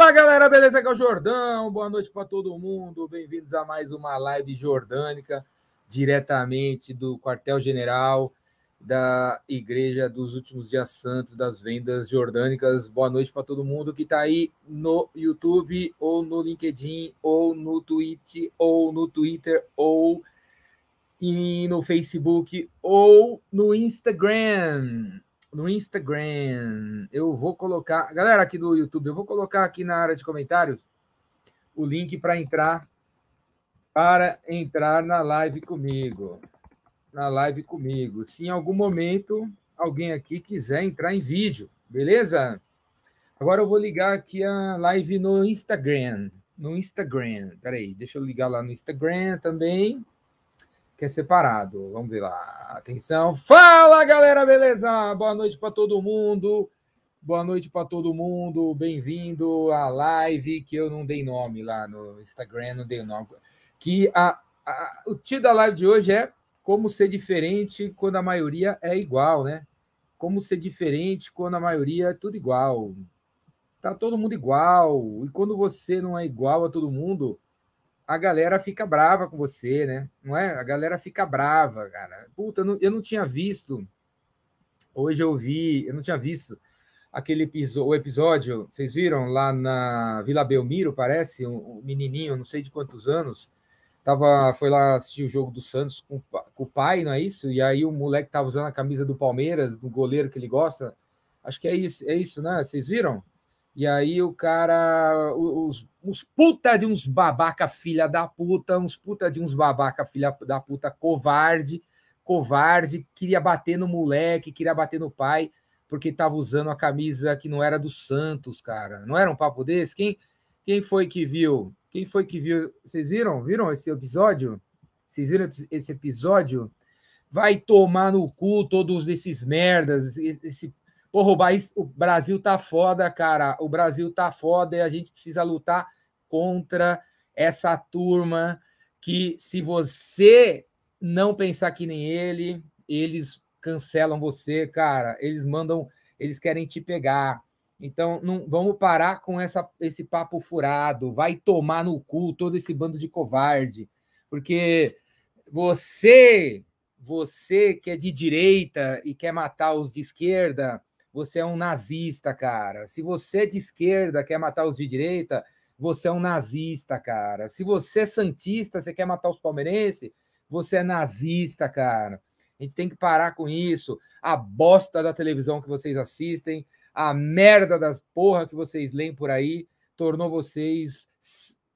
Fala galera, beleza? Aqui é o Jordão. Boa noite para todo mundo. Bem-vindos a mais uma live jordânica, diretamente do quartel-general da Igreja dos Últimos Dias Santos das Vendas Jordânicas. Boa noite para todo mundo que está aí no YouTube, ou no LinkedIn, ou no Twitch, ou no Twitter, ou no Facebook, ou no Instagram no Instagram. Eu vou colocar, galera aqui do YouTube, eu vou colocar aqui na área de comentários o link para entrar para entrar na live comigo. Na live comigo. Se em algum momento alguém aqui quiser entrar em vídeo, beleza? Agora eu vou ligar aqui a live no Instagram. No Instagram. Peraí, deixa eu ligar lá no Instagram também que é separado. Vamos ver lá. Atenção. Fala, galera, beleza? Boa noite para todo mundo. Boa noite para todo mundo. Bem-vindo à live que eu não dei nome lá no Instagram, não dei nome. Que a, a o título da live de hoje é como ser diferente quando a maioria é igual, né? Como ser diferente quando a maioria é tudo igual. Tá todo mundo igual. E quando você não é igual a todo mundo, a galera fica brava com você, né? Não é? A galera fica brava, cara. Puta, eu não, eu não tinha visto. Hoje eu vi, eu não tinha visto aquele episódio, episódio, vocês viram lá na Vila Belmiro, parece, um, um menininho, não sei de quantos anos, tava, foi lá assistir o jogo do Santos com, com o pai, não é isso? E aí o moleque tava usando a camisa do Palmeiras, do goleiro que ele gosta. Acho que é isso, é isso, né? Vocês viram? E aí o cara, os, uns puta de uns babaca filha da puta, uns puta de uns babaca filha da puta covarde, covarde, queria bater no moleque, queria bater no pai, porque tava usando a camisa que não era do Santos, cara. Não era um papo desse? Quem, quem foi que viu? Quem foi que viu? Vocês viram? Viram esse episódio? Vocês viram esse episódio? Vai tomar no cu todos esses merdas, esse Porra, o, Bahia, o Brasil tá foda, cara. O Brasil tá foda e a gente precisa lutar contra essa turma que, se você não pensar que nem ele, eles cancelam você, cara. Eles mandam, eles querem te pegar. Então, não, vamos parar com essa, esse papo furado. Vai tomar no cu todo esse bando de covarde. Porque você, você que é de direita e quer matar os de esquerda, você é um nazista, cara. Se você é de esquerda, quer matar os de direita, você é um nazista, cara. Se você é santista, você quer matar os palmeirenses, você é nazista, cara. A gente tem que parar com isso. A bosta da televisão que vocês assistem, a merda das porra que vocês leem por aí, tornou vocês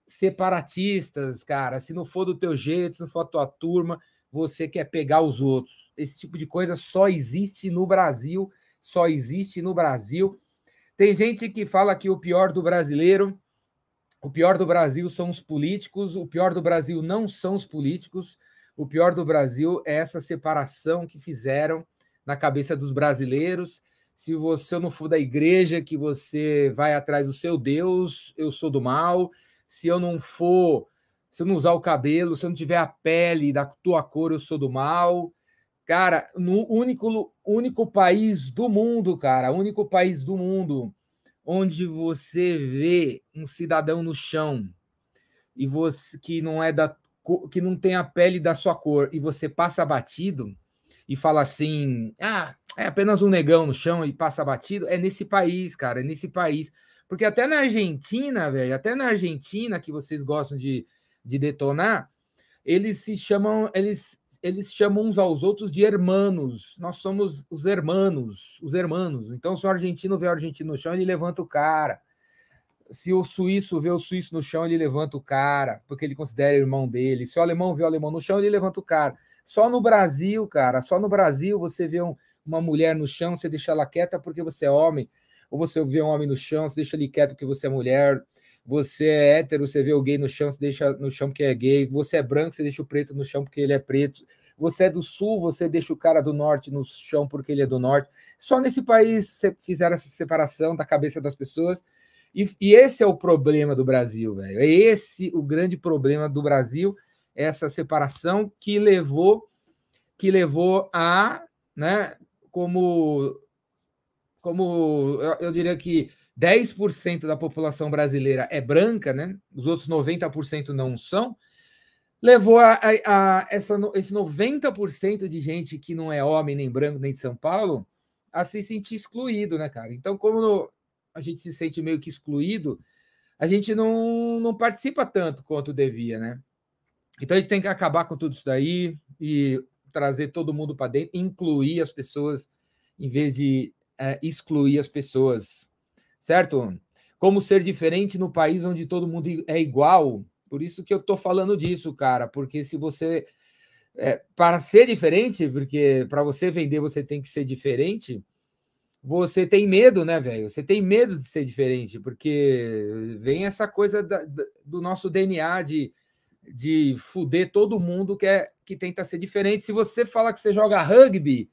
separatistas, cara. Se não for do teu jeito, se não for a tua turma, você quer pegar os outros. Esse tipo de coisa só existe no Brasil, só existe no Brasil. Tem gente que fala que o pior do brasileiro o pior do Brasil são os políticos, o pior do Brasil não são os políticos, o pior do Brasil é essa separação que fizeram na cabeça dos brasileiros. Se você não for da igreja, que você vai atrás do seu Deus, eu sou do mal. Se eu não for, se eu não usar o cabelo, se eu não tiver a pele da tua cor, eu sou do mal. Cara, no único, único país do mundo, cara, único país do mundo onde você vê um cidadão no chão e você que não é da que não tem a pele da sua cor e você passa batido e fala assim: "Ah, é apenas um negão no chão e passa batido", é nesse país, cara, é nesse país. Porque até na Argentina, velho, até na Argentina que vocês gostam de, de detonar, eles se chamam, eles, eles chamam uns aos outros de hermanos. Nós somos os hermanos, os hermanos. Então, se o argentino vê o argentino no chão, ele levanta o cara. Se o suíço vê o suíço no chão, ele levanta o cara, porque ele considera irmão dele. Se o alemão vê o alemão no chão, ele levanta o cara. Só no Brasil, cara, só no Brasil você vê um, uma mulher no chão, você deixa ela quieta porque você é homem. Ou você vê um homem no chão, você deixa ele quieto porque você é mulher você é hétero, você vê o gay no chão, você deixa no chão porque é gay, você é branco, você deixa o preto no chão porque ele é preto, você é do sul, você deixa o cara do norte no chão porque ele é do norte. Só nesse país fizeram essa separação da cabeça das pessoas. E, e esse é o problema do Brasil, velho. É esse o grande problema do Brasil, essa separação que levou que levou a, né, como como eu, eu diria que 10% da população brasileira é branca, né? Os outros 90% não são. Levou a, a, a essa, esse 90% de gente que não é homem, nem branco, nem de São Paulo, a se sentir excluído, né, cara? Então, como a gente se sente meio que excluído, a gente não, não participa tanto quanto devia, né? Então, a gente tem que acabar com tudo isso daí e trazer todo mundo para dentro, incluir as pessoas, em vez de é, excluir as pessoas certo? Como ser diferente no país onde todo mundo é igual. Por isso que eu tô falando disso, cara, porque se você é, para ser diferente, porque para você vender você tem que ser diferente. Você tem medo, né, velho? Você tem medo de ser diferente, porque vem essa coisa da, do nosso DNA de, de fuder todo mundo que, é, que tenta ser diferente. Se você fala que você joga rugby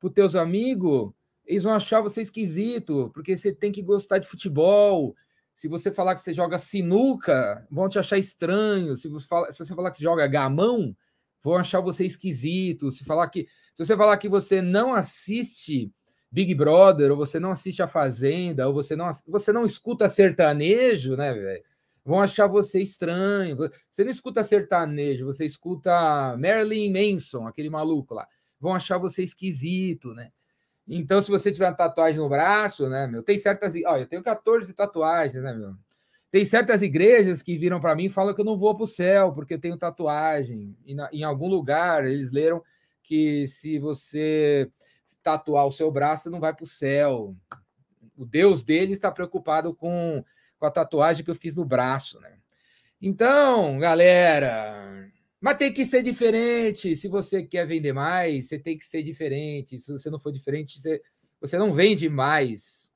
para os teus amigos, eles vão achar você esquisito, porque você tem que gostar de futebol. Se você falar que você joga sinuca, vão te achar estranho. Se você, falar se você falar que você joga gamão, vão achar você esquisito. Se, falar que, se você falar que você não assiste Big Brother, ou você não assiste A Fazenda, ou você não, você não escuta sertanejo, né, velho? Vão achar você estranho. Você não escuta sertanejo, você escuta Marilyn Manson, aquele maluco lá. Vão achar você esquisito, né? Então, se você tiver uma tatuagem no braço, né, meu, tem certas. Olha, eu tenho 14 tatuagens, né, meu? Tem certas igrejas que viram para mim e falam que eu não vou para o céu porque eu tenho tatuagem. E na, em algum lugar eles leram que se você tatuar o seu braço, você não vai para o céu. O Deus dele está preocupado com, com a tatuagem que eu fiz no braço, né? Então, galera, mas tem que ser diferente. Se você quer vender mais, você tem que ser diferente. Se você não for diferente, você, você não vende mais.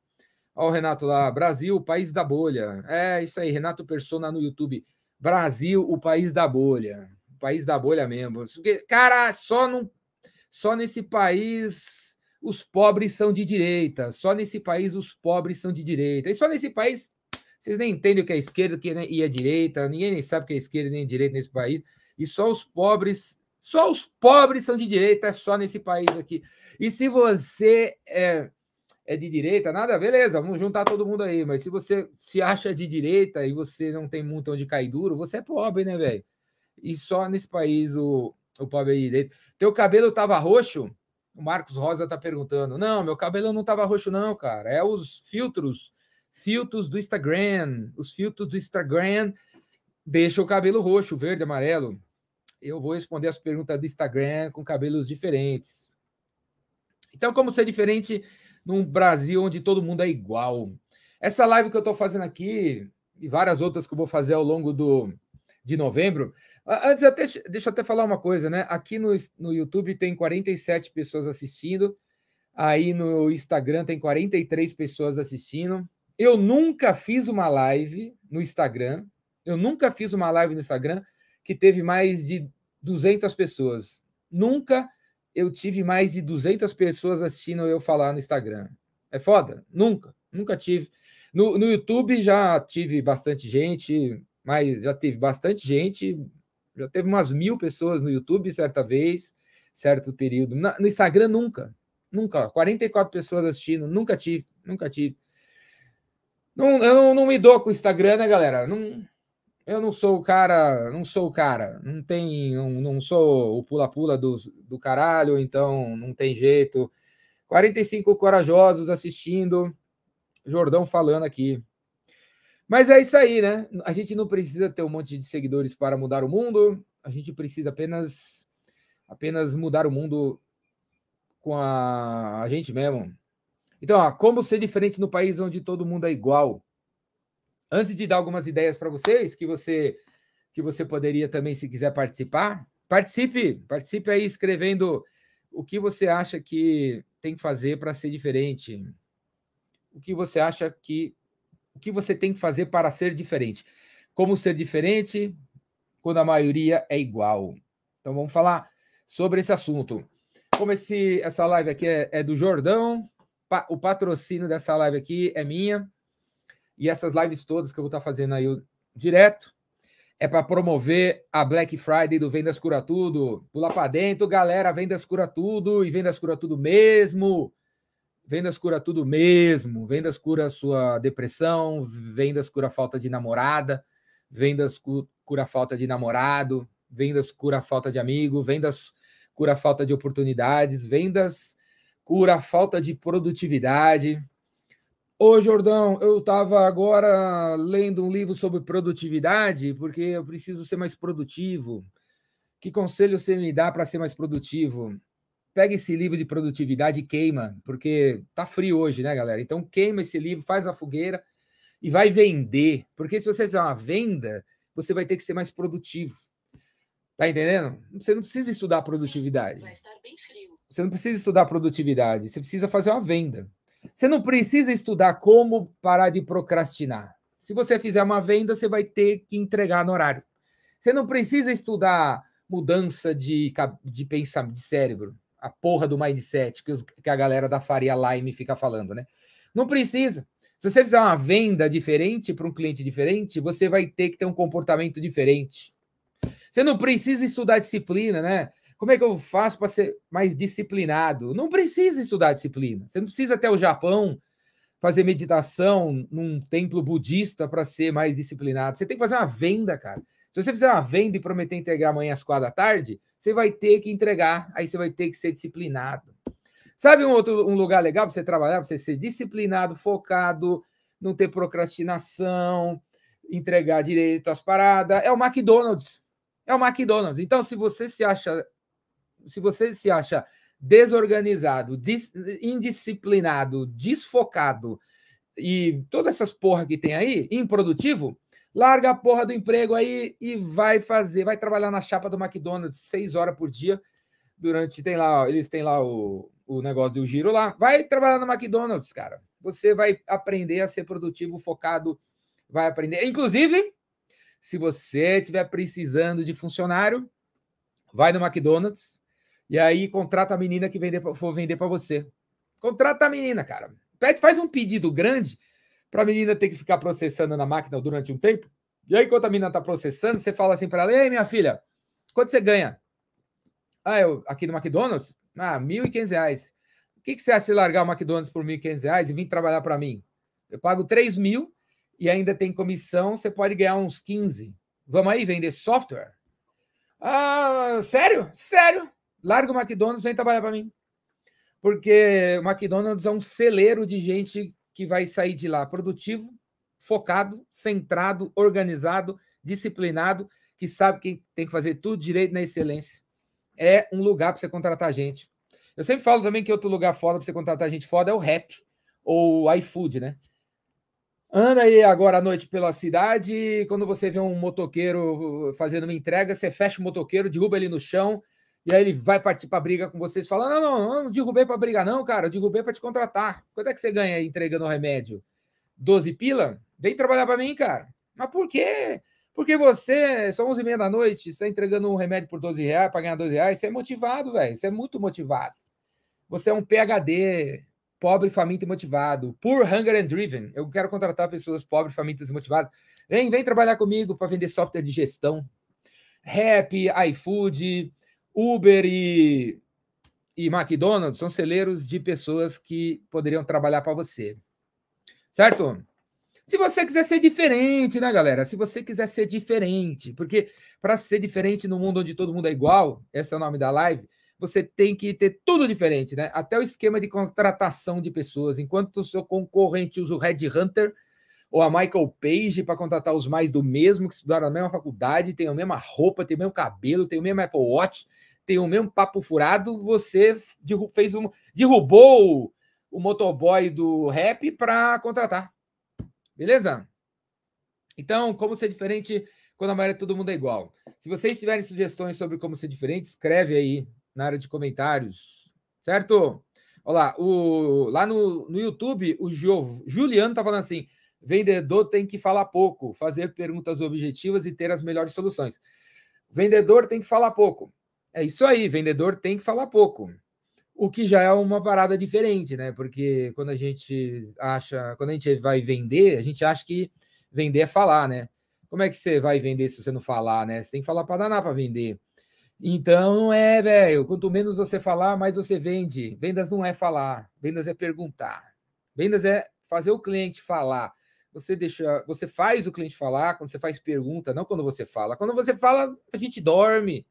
Olha o Renato lá. Brasil, país da bolha. É isso aí, Renato Persona no YouTube. Brasil, o país da bolha. O país da bolha mesmo. Cara, só, só nesse país os pobres são de direita. Só nesse país os pobres são de direita. E só nesse país vocês nem entendem o que é esquerda o que é, e a direita. Ninguém nem sabe o que é esquerda nem direita nesse país. E só os pobres, só os pobres são de direita, é só nesse país aqui. E se você é, é de direita, nada, beleza, vamos juntar todo mundo aí. Mas se você se acha de direita e você não tem muito onde cair duro, você é pobre, né, velho? E só nesse país o, o pobre é de direita. Teu cabelo tava roxo? O Marcos Rosa tá perguntando. Não, meu cabelo não tava roxo, não, cara. É os filtros, filtros do Instagram. Os filtros do Instagram deixam o cabelo roxo, verde, amarelo eu vou responder as perguntas do Instagram com cabelos diferentes. Então, como ser diferente num Brasil onde todo mundo é igual? Essa live que eu estou fazendo aqui e várias outras que eu vou fazer ao longo do, de novembro. Antes, até, deixa eu até falar uma coisa, né? Aqui no, no YouTube tem 47 pessoas assistindo, aí no Instagram tem 43 pessoas assistindo. Eu nunca fiz uma live no Instagram, eu nunca fiz uma live no Instagram que teve mais de 200 pessoas. Nunca eu tive mais de 200 pessoas assistindo eu falar no Instagram. É foda? Nunca, nunca tive. No, no YouTube já tive bastante gente, mas já teve bastante gente, já teve umas mil pessoas no YouTube certa vez, certo período. Na, no Instagram nunca, nunca. 44 pessoas assistindo, nunca tive, nunca tive. Não, eu não, não me dou com o Instagram, né, galera? Não, eu não sou o cara, não sou o cara, não tem, não, não sou o pula-pula do, do caralho, então não tem jeito. 45 corajosos assistindo, Jordão falando aqui. Mas é isso aí, né? A gente não precisa ter um monte de seguidores para mudar o mundo, a gente precisa apenas apenas mudar o mundo com a, a gente mesmo. Então, ó, como ser diferente no país onde todo mundo é igual? antes de dar algumas ideias para vocês, que você que você poderia também, se quiser participar, participe, participe aí escrevendo o que você acha que tem que fazer para ser diferente. O que você acha que o que você tem que fazer para ser diferente? Como ser diferente quando a maioria é igual? Então vamos falar sobre esse assunto. Como esse, essa live aqui é, é do Jordão, pa, o patrocínio dessa live aqui é minha e essas lives todas que eu vou estar fazendo aí direto, é para promover a Black Friday do Vendas Cura Tudo. Pula para dentro, galera, Vendas Cura Tudo e Vendas Cura Tudo mesmo. Vendas cura tudo mesmo. Vendas cura sua depressão, vendas cura falta de namorada, vendas cura falta de namorado, vendas cura falta de amigo, vendas cura falta de oportunidades, vendas cura falta de produtividade, Ô, Jordão, eu estava agora lendo um livro sobre produtividade, porque eu preciso ser mais produtivo. Que conselho você me dá para ser mais produtivo? Pega esse livro de produtividade e queima, porque tá frio hoje, né, galera? Então queima esse livro, faz a fogueira e vai vender. Porque se você fizer uma venda, você vai ter que ser mais produtivo. Tá entendendo? Você não precisa estudar produtividade. Sim, vai estar bem frio. Você não precisa estudar produtividade, você precisa fazer uma venda. Você não precisa estudar como parar de procrastinar. Se você fizer uma venda, você vai ter que entregar no horário. Você não precisa estudar mudança de, de pensamento, de cérebro, a porra do mindset que, os, que a galera da Faria Lime fica falando, né? Não precisa. Se você fizer uma venda diferente para um cliente diferente, você vai ter que ter um comportamento diferente. Você não precisa estudar disciplina, né? Como é que eu faço para ser mais disciplinado? Não precisa estudar disciplina. Você não precisa até o Japão fazer meditação num templo budista para ser mais disciplinado. Você tem que fazer uma venda, cara. Se você fizer uma venda e prometer entregar amanhã às quatro da tarde, você vai ter que entregar, aí você vai ter que ser disciplinado. Sabe um outro um lugar legal para você trabalhar, para você ser disciplinado, focado, não ter procrastinação, entregar direito às paradas? É o McDonald's. É o McDonald's. Então, se você se acha se você se acha desorganizado, indisciplinado, desfocado e todas essas porra que tem aí, improdutivo, larga a porra do emprego aí e vai fazer, vai trabalhar na chapa do McDonald's seis horas por dia durante, tem lá, eles têm lá o, o negócio do giro lá, vai trabalhar no McDonald's, cara. Você vai aprender a ser produtivo, focado, vai aprender. Inclusive, se você estiver precisando de funcionário, vai no McDonald's, e aí contrata a menina que vender, for vender para você. Contrata a menina, cara. Pede, faz um pedido grande para a menina ter que ficar processando na máquina durante um tempo. E aí, enquanto a menina está processando, você fala assim para ela: Ei, minha filha, quanto você ganha? Ah, eu aqui no McDonald's? Ah, R$ 1.500. O que, que você acha de largar o McDonald's por R$ 1.500 e vir trabalhar para mim? Eu pago R$ mil e ainda tem comissão, você pode ganhar uns 15. Vamos aí vender software? Ah, sério? Sério? larga o McDonald's, vem trabalhar para mim. Porque o McDonald's é um celeiro de gente que vai sair de lá produtivo, focado, centrado, organizado, disciplinado, que sabe que tem que fazer tudo direito na excelência. É um lugar para você contratar gente. Eu sempre falo também que outro lugar foda para você contratar gente foda é o rap ou o iFood, né? Anda aí agora à noite pela cidade quando você vê um motoqueiro fazendo uma entrega, você fecha o motoqueiro, derruba ele no chão e aí ele vai partir para briga com vocês, fala: não, não, não, não derrubei para brigar, não, cara, eu derrubei para te contratar. Quanto é que você ganha entregando o remédio? 12 pila? Vem trabalhar para mim, cara. Mas por quê? Porque você, são 11 e meia da noite, está entregando um remédio por 12 reais para ganhar 12 reais, você é motivado, velho. Você é muito motivado. Você é um PHD, pobre, faminto e motivado. Poor, hunger and driven. Eu quero contratar pessoas pobres, famintas e motivadas. Vem, vem trabalhar comigo para vender software de gestão. Rap, iFood, Uber e, e McDonald's são celeiros de pessoas que poderiam trabalhar para você. Certo? Se você quiser ser diferente, né, galera? Se você quiser ser diferente, porque para ser diferente no mundo onde todo mundo é igual, esse é o nome da live, você tem que ter tudo diferente, né? Até o esquema de contratação de pessoas. Enquanto o seu concorrente usa o Red Hunter, ou a Michael Page para contratar os mais do mesmo, que estudaram na mesma faculdade, tem a mesma roupa, tem o mesmo cabelo, tem o mesmo Apple Watch, tem o mesmo papo furado, você fez um, derrubou o, o motoboy do rap para contratar. Beleza? Então, como ser diferente quando a maioria todo mundo é igual? Se vocês tiverem sugestões sobre como ser diferente, escreve aí na área de comentários, certo? Olá, lá, o, lá no, no YouTube, o Juliano tá falando assim: Vendedor tem que falar pouco, fazer perguntas objetivas e ter as melhores soluções. Vendedor tem que falar pouco. É isso aí, vendedor tem que falar pouco. O que já é uma parada diferente, né? Porque quando a gente acha, quando a gente vai vender, a gente acha que vender é falar, né? Como é que você vai vender se você não falar, né? Você tem que falar para danar para vender. Então não é, velho. Quanto menos você falar, mais você vende. Vendas não é falar, vendas é perguntar. Vendas é fazer o cliente falar você deixa, você faz o cliente falar, quando você faz pergunta, não quando você fala. Quando você fala, a gente dorme.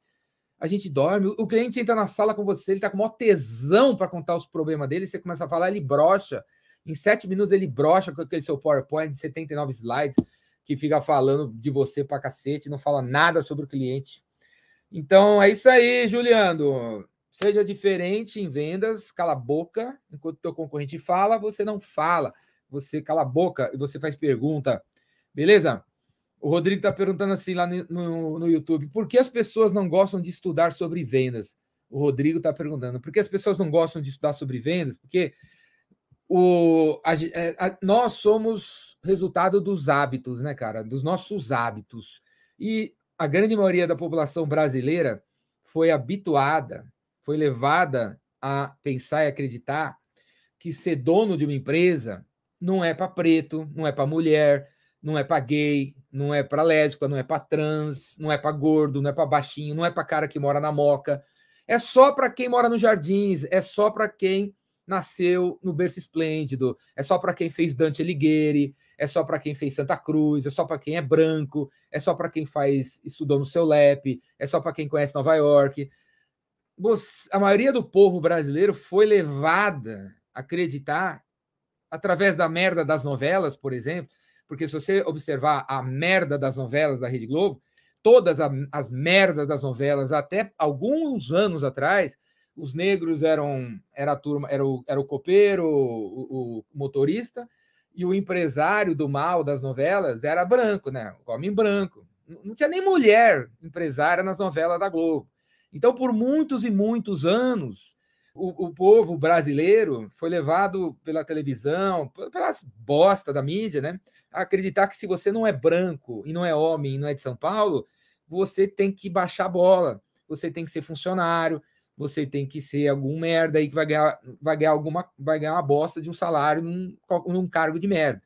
A gente dorme. O cliente entra na sala com você, ele está com maior tesão para contar os problemas dele, você começa a falar, ele brocha. Em sete minutos ele brocha com aquele seu PowerPoint de 79 slides que fica falando de você para cacete, não fala nada sobre o cliente. Então é isso aí, Juliano. Seja diferente em vendas, cala a boca. Enquanto o teu concorrente fala, você não fala você cala a boca e você faz pergunta. Beleza? O Rodrigo está perguntando assim lá no, no, no, YouTube: por que as pessoas não gostam de estudar sobre vendas? O Rodrigo está perguntando: por que as pessoas não gostam de estudar sobre vendas? Porque o, a, é, a, nós somos resultado dos hábitos, né, cara? Dos nossos hábitos. E a grande maioria da população brasileira foi habituada, foi levada a pensar e acreditar que ser dono de uma empresa, não é para preto, não é para mulher, não é para gay, não é para lésbica, não é para trans, não é para gordo, não é para baixinho, não é para cara que mora na moca. É só para quem mora nos jardins, é só para quem nasceu no berço esplêndido, é só para quem fez Dante Alighieri, é só para quem fez Santa Cruz, é só para quem é branco, é só para quem faz estudou no seu LEP, é só para quem conhece Nova York. A maioria do povo brasileiro foi levada a acreditar através da merda das novelas, por exemplo, porque se você observar a merda das novelas da Rede Globo, todas as merdas das novelas, até alguns anos atrás, os negros eram era a turma, era o, era o copeiro, o, o motorista, e o empresário do mal das novelas era branco, né? O homem branco. Não tinha nem mulher empresária nas novelas da Globo. Então, por muitos e muitos anos, o, o povo brasileiro foi levado pela televisão, pelas bosta da mídia, né? A acreditar que se você não é branco e não é homem e não é de São Paulo, você tem que baixar a bola, você tem que ser funcionário, você tem que ser algum merda aí que vai ganhar, vai ganhar alguma, vai ganhar uma bosta de um salário num, num cargo de merda.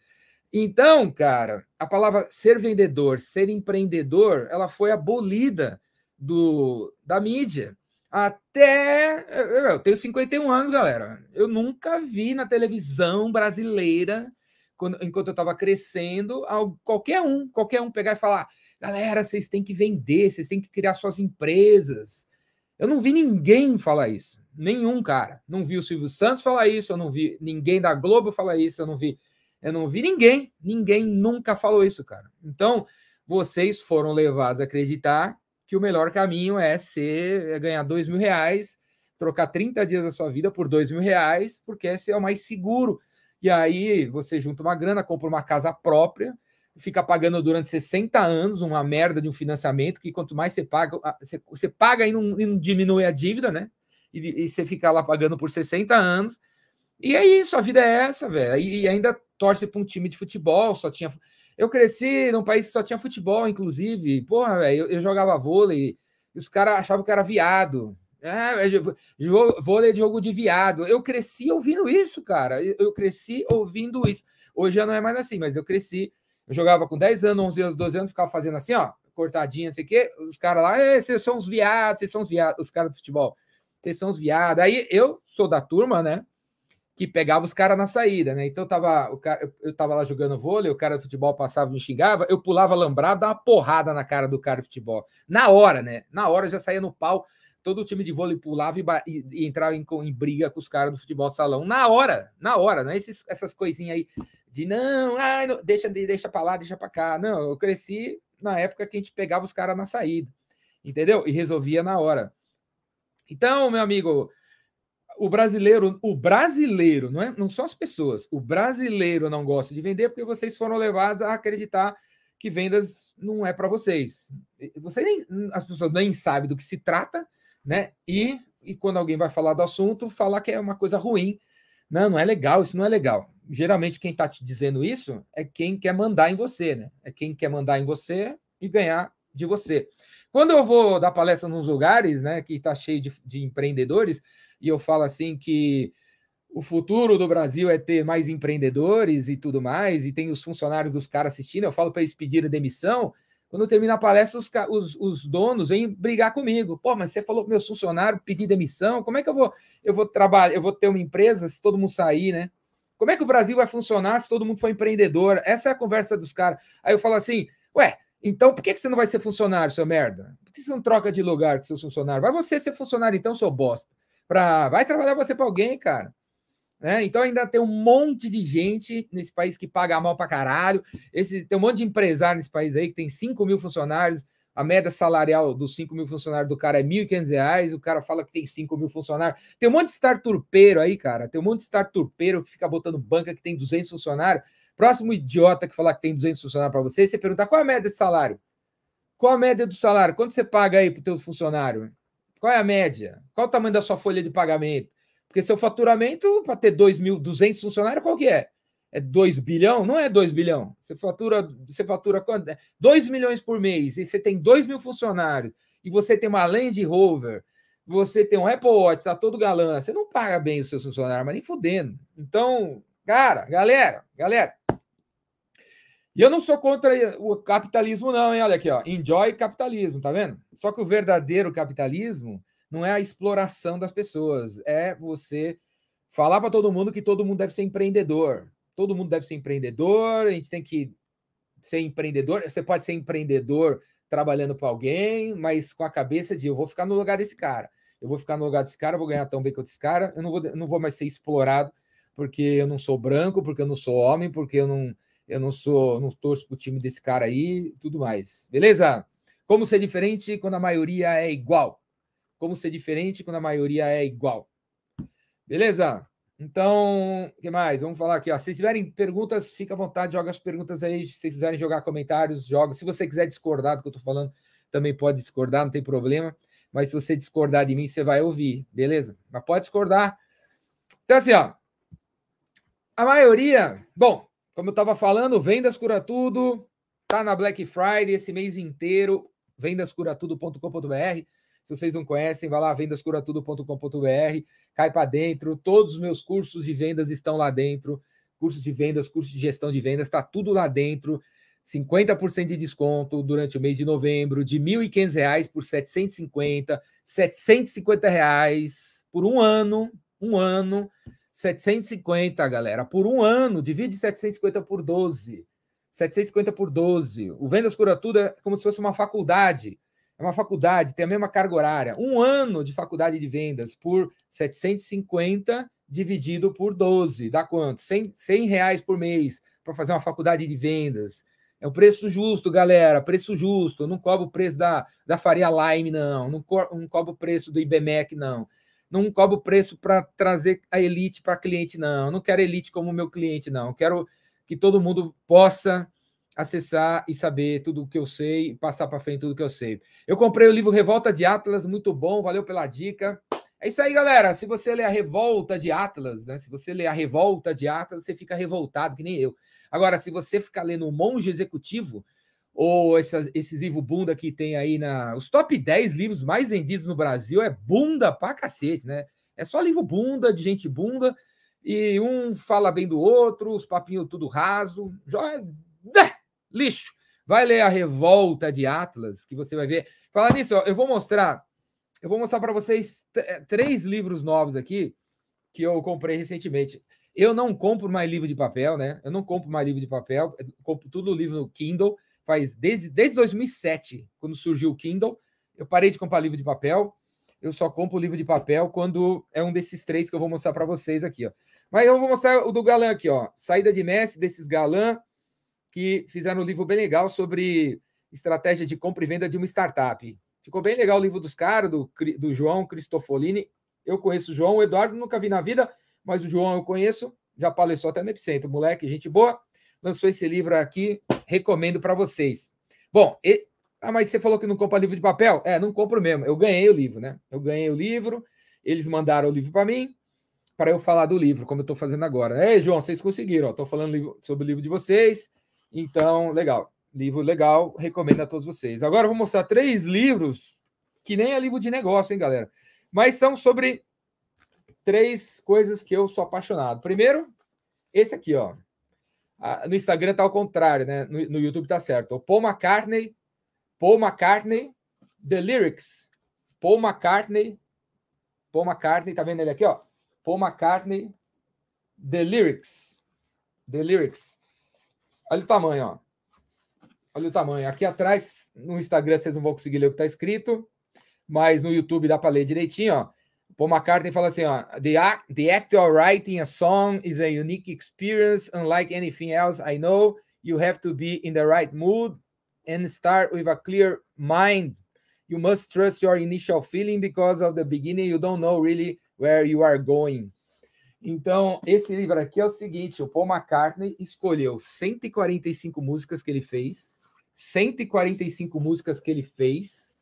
Então, cara, a palavra ser vendedor, ser empreendedor, ela foi abolida do da mídia até. Eu tenho 51 anos, galera. Eu nunca vi na televisão brasileira, quando, enquanto eu estava crescendo, qualquer um, qualquer um pegar e falar: galera, vocês têm que vender, vocês têm que criar suas empresas. Eu não vi ninguém falar isso. Nenhum cara. Não vi o Silvio Santos falar isso, eu não vi ninguém da Globo falar isso, eu não vi. Eu não vi ninguém. Ninguém nunca falou isso, cara. Então, vocês foram levados a acreditar que o melhor caminho é ser é ganhar dois mil reais, trocar 30 dias da sua vida por dois mil reais, porque esse é o mais seguro. E aí você junta uma grana, compra uma casa própria, fica pagando durante 60 anos uma merda de um financiamento, que quanto mais você paga, ah, você paga e não, e não diminui a dívida, né? E, e, você fica lá pagando por 60 anos. E é isso, a vida é essa, velho. E, e ainda torce para um time de futebol, só tinha eu cresci num país que só tinha futebol, inclusive. Porra, velho, eu, eu, jogava vôlei e os caras achavam que era viado. É, é vôlei de é jogo de viado. Eu cresci ouvindo isso, cara. Eu cresci ouvindo isso. Hoje já não é mais assim, mas eu cresci. Eu jogava com 10 anos, 11 anos, 12 anos, ficava fazendo assim, ó, cortadinha, não sei o quê. Os caras lá, vocês são os viados, vocês são os viados, os caras do futebol. Vocês são os viados. Aí eu sou da turma, né? que pegava os caras na saída, né? Então eu tava, o cara, eu, tava lá jogando vôlei, o cara do futebol passava e me xingava, eu pulava lambrado, dava uma porrada na cara do cara do futebol. Na hora, né? Na hora eu já saía no pau. Todo o time de vôlei pulava e, e, e entrava em, em, briga com os caras do futebol de salão. Na hora, na hora, não é Esses, essas coisinhas aí de não, ai, não deixa, deixa pra lá, deixa pra cá. Não, eu cresci na época que a gente pegava os caras na saída, entendeu? E resolvia na hora. Então, meu amigo, o brasileiro, o brasileiro, não, é, não são as pessoas, o brasileiro não gosta de vender porque vocês foram levados a acreditar que vendas não é para vocês. Você nem, as pessoas nem sabem do que se trata, né? E, e quando alguém vai falar do assunto, falar que é uma coisa ruim. Não, não é legal, isso não é legal. Geralmente quem está te dizendo isso é quem quer mandar em você, né? É quem quer mandar em você e ganhar de você. Quando eu vou dar palestra nos lugares, né, que está cheio de, de empreendedores, e eu falo assim que o futuro do Brasil é ter mais empreendedores e tudo mais, e tem os funcionários dos caras assistindo, eu falo para eles pedirem demissão. Quando termina a palestra, os, os, os, donos vêm brigar comigo. Pô, mas você falou para meu funcionário pedir demissão, como é que eu vou, eu vou trabalhar, eu vou ter uma empresa se todo mundo sair, né? Como é que o Brasil vai funcionar se todo mundo for empreendedor? Essa é a conversa dos caras. Aí eu falo assim, ué, então por que, que você não vai ser funcionário, seu merda? Por que você não troca de lugar com seu funcionário? Vai você ser funcionário então, seu bosta para. Vai trabalhar você para alguém, cara. Né? Então ainda tem um monte de gente nesse país que paga mal para caralho. Esse, tem um monte de empresário nesse país aí que tem 5 mil funcionários. A média salarial dos 5 mil funcionários do cara é R$ 1.500, o cara fala que tem 5 mil funcionários. Tem um monte de startupeiro aí, cara. Tem um monte de startupeiro que fica botando banca que tem 200 funcionários. Próximo idiota que falar que tem 200 funcionários para você, você pergunta qual é a média de salário? Qual a média do salário? Quanto você paga aí para o teu funcionário? Qual é a média? Qual o tamanho da sua folha de pagamento? Porque seu faturamento, para ter 2.200 funcionários, qual que é? É 2 bilhão? Não é 2 bilhão. Você fatura, você fatura quanto? 2 milhões por mês e você tem 2 mil funcionários e você tem uma Land Rover, você tem um Apple Watch, está todo galã, você não paga bem os seus funcionários, mas nem fudendo. Então, cara, galera, galera, e eu não sou contra o capitalismo, não, hein? Olha aqui, ó. Enjoy capitalismo, tá vendo? Só que o verdadeiro capitalismo não é a exploração das pessoas, é você falar para todo mundo que todo mundo deve ser empreendedor. Todo mundo deve ser empreendedor, a gente tem que ser empreendedor. Você pode ser empreendedor trabalhando para alguém, mas com a cabeça de eu vou ficar no lugar desse cara. Eu vou ficar no lugar desse cara, eu vou ganhar tão bem quanto esse cara, eu não vou, não vou mais ser explorado porque eu não sou branco, porque eu não sou homem, porque eu não eu não sou, não torço pro time desse cara aí, tudo mais. Beleza? Como ser diferente quando a maioria é igual? Como ser diferente quando a maioria é igual? Beleza? Então, o que mais? Vamos falar aqui. Ó. Se tiverem perguntas, fica à vontade, joga as perguntas aí. Se quiserem jogar comentários, joga. Se você quiser discordar do que eu estou falando, também pode discordar, não tem problema. Mas se você discordar de mim, você vai ouvir, beleza? Mas pode discordar. Então, assim, ó. A maioria. Bom, como eu estava falando, vendas cura tudo. Tá na Black Friday esse mês inteiro. Vendascuratudo.com.br. Se vocês não conhecem, vai lá vendascuratudo.com.br, cai para dentro. Todos os meus cursos de vendas estão lá dentro. cursos de vendas, curso de gestão de vendas, está tudo lá dentro. 50% de desconto durante o mês de novembro, de R$ 1.500 por R$ 750, R$ 750 reais por um ano, um ano. 750, galera, por um ano. Divide 750 por 12. 750 por 12. O Vendas Cura Tudo é como se fosse uma faculdade. É uma faculdade, tem a mesma carga horária. Um ano de faculdade de vendas por 750 dividido por 12. Dá quanto? 100, 100 reais por mês para fazer uma faculdade de vendas. É um preço justo, galera. Preço justo. Não cobro o preço da, da faria lime, não. Não, co não cobro o preço do IBMEC, não não cobro preço para trazer a elite para cliente, não. não quero elite como meu cliente, não. quero que todo mundo possa acessar e saber tudo o que eu sei, passar para frente tudo o que eu sei. Eu comprei o livro Revolta de Atlas, muito bom, valeu pela dica. É isso aí, galera. Se você ler a Revolta de Atlas, né? Se você ler a Revolta de Atlas, você fica revoltado, que nem eu. Agora, se você ficar lendo o Monge Executivo, ou essas, esses livros bunda que tem aí na. Os top 10 livros mais vendidos no Brasil é bunda pra cacete, né? É só livro bunda, de gente bunda, e um fala bem do outro, os papinhos tudo raso, joga... É, né? lixo. Vai ler a Revolta de Atlas, que você vai ver. Falar nisso, ó, eu vou mostrar. Eu vou mostrar para vocês é, três livros novos aqui que eu comprei recentemente. Eu não compro mais livro de papel, né? Eu não compro mais livro de papel, compro tudo livro no Kindle faz desde, desde 2007, quando surgiu o Kindle. Eu parei de comprar livro de papel. Eu só compro livro de papel quando é um desses três que eu vou mostrar para vocês aqui. Ó. Mas eu vou mostrar o do galã aqui, ó. Saída de Messi, desses galã que fizeram um livro bem legal sobre estratégia de compra e venda de uma startup. Ficou bem legal o livro dos caras, do, do João Cristofolini. Eu conheço o João, o Eduardo nunca vi na vida, mas o João eu conheço, já palestrou até no Epicentro. Moleque, gente boa lançou esse livro aqui, recomendo para vocês. Bom, e... ah, mas você falou que não compra livro de papel? É, não compro mesmo. Eu ganhei o livro, né? Eu ganhei o livro, eles mandaram o livro para mim, para eu falar do livro, como eu estou fazendo agora. É, João, vocês conseguiram, estou falando sobre o livro de vocês. Então, legal. Livro legal, recomendo a todos vocês. Agora eu vou mostrar três livros que nem é livro de negócio, hein, galera? Mas são sobre três coisas que eu sou apaixonado. Primeiro, esse aqui, ó no Instagram tá ao contrário, né? No, no YouTube tá certo. O Paul McCartney, Paul McCartney, The Lyrics. Paul McCartney, Paul McCartney, tá vendo ele aqui, ó? Paul McCartney, The Lyrics. The Lyrics. Olha o tamanho, ó. Olha o tamanho. Aqui atrás, no Instagram, vocês não vão conseguir ler o que tá escrito, mas no YouTube dá para ler direitinho, ó. Paul McCartney fala assim, ó, the, act, the act of writing a song is a unique experience, unlike anything else I know. You have to be in the right mood and start with a clear mind. You must trust your initial feeling because of the beginning you don't know really where you are going. Então, esse livro aqui é o seguinte, o Paul McCartney escolheu 145 músicas que ele fez, 145 músicas que ele fez,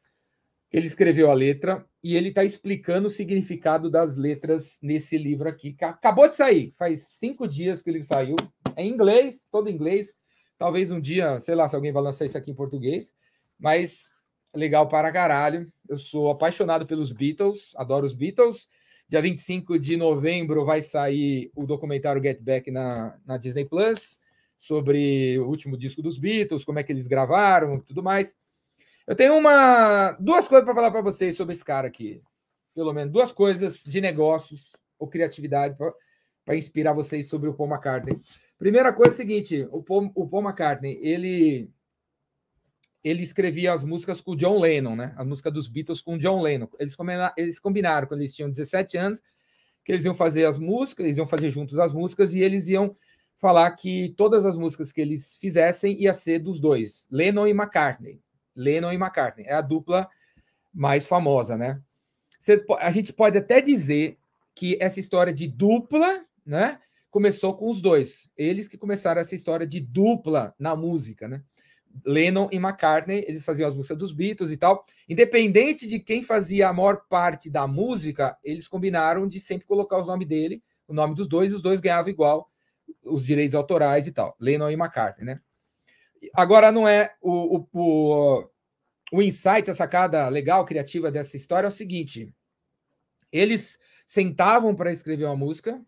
ele escreveu a letra, e ele está explicando o significado das letras nesse livro aqui, que acabou de sair, faz cinco dias que ele saiu, é em inglês, todo em inglês, talvez um dia, sei lá, se alguém vai lançar isso aqui em português, mas legal para caralho, eu sou apaixonado pelos Beatles, adoro os Beatles, dia 25 de novembro vai sair o documentário Get Back na, na Disney+, Plus, sobre o último disco dos Beatles, como é que eles gravaram, tudo mais, eu tenho uma duas coisas para falar para vocês sobre esse cara aqui. Pelo menos duas coisas de negócios ou criatividade para inspirar vocês sobre o Paul McCartney. Primeira coisa é o seguinte, o Paul, o Paul McCartney, ele ele escrevia as músicas com o John Lennon, né? A música dos Beatles com o John Lennon. Eles combinaram, eles combinaram quando eles tinham 17 anos que eles iam fazer as músicas, eles iam fazer juntos as músicas e eles iam falar que todas as músicas que eles fizessem ia ser dos dois, Lennon e McCartney. Lennon e McCartney. É a dupla mais famosa, né? Você, a gente pode até dizer que essa história de dupla, né? Começou com os dois. Eles que começaram essa história de dupla na música, né? Lennon e McCartney, eles faziam as músicas dos Beatles e tal. Independente de quem fazia a maior parte da música, eles combinaram de sempre colocar o nome dele, o nome dos dois, e os dois ganhavam igual os direitos autorais e tal. Lennon e McCartney, né? Agora não é o, o, o, o insight, a sacada legal, criativa dessa história é o seguinte: eles sentavam para escrever uma música,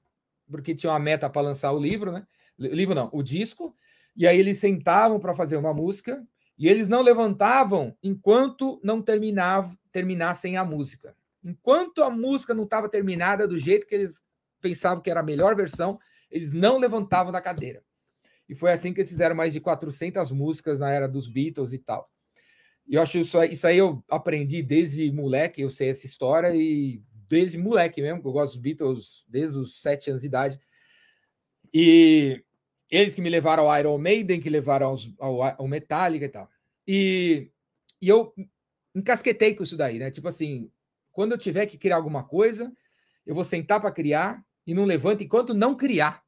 porque tinha uma meta para lançar o livro, né? Livro não, o disco. E aí eles sentavam para fazer uma música e eles não levantavam enquanto não terminavam, terminassem a música. Enquanto a música não estava terminada do jeito que eles pensavam que era a melhor versão, eles não levantavam da cadeira. E foi assim que eles fizeram mais de 400 músicas na era dos Beatles e tal. E eu acho isso, isso aí eu aprendi desde moleque, eu sei essa história, e desde moleque mesmo, que eu gosto dos Beatles desde os 7 anos de idade. E eles que me levaram ao Iron Maiden, que levaram aos, ao, ao Metallica e tal. E, e eu encasquetei com isso daí, né? Tipo assim, quando eu tiver que criar alguma coisa, eu vou sentar para criar e não levanto enquanto não criar.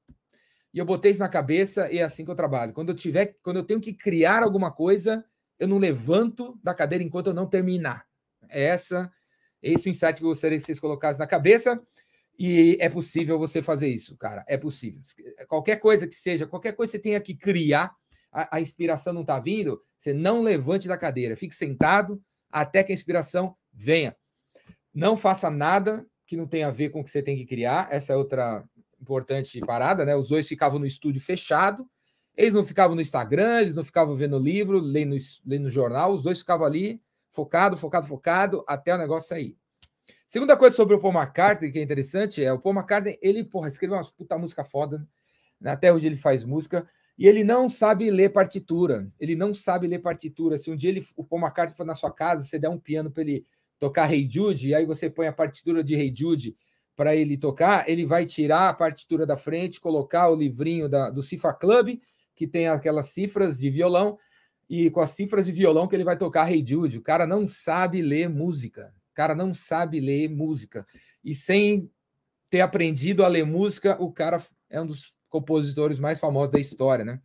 E eu botei isso na cabeça e é assim que eu trabalho. Quando eu tiver, quando eu tenho que criar alguma coisa, eu não levanto da cadeira enquanto eu não terminar. É essa, esse é o insight que eu gostaria que vocês colocassem na cabeça. E é possível você fazer isso, cara. É possível. Qualquer coisa que seja, qualquer coisa que você tenha que criar, a, a inspiração não está vindo, você não levante da cadeira. Fique sentado até que a inspiração venha. Não faça nada que não tenha a ver com o que você tem que criar. Essa é outra importante parada, né? Os dois ficavam no estúdio fechado, eles não ficavam no Instagram, eles não ficavam vendo livro, lendo, lendo jornal, os dois ficavam ali, focado, focado, focado, até o negócio sair. Segunda coisa sobre o Paul McCartney, que é interessante, é o Paul McCartney, ele, porra, escreveu uma puta música foda, né? até hoje ele faz música, e ele não sabe ler partitura. Ele não sabe ler partitura. Se um dia ele, o Paul McCartney for na sua casa, você der um piano para ele tocar Hey Jude, e aí você põe a partitura de Hey Jude para ele tocar, ele vai tirar a partitura da frente, colocar o livrinho da, do Cifa Club, que tem aquelas cifras de violão, e com as cifras de violão que ele vai tocar Rei hey Jude. O cara não sabe ler música. O cara não sabe ler música. E sem ter aprendido a ler música, o cara é um dos compositores mais famosos da história, né?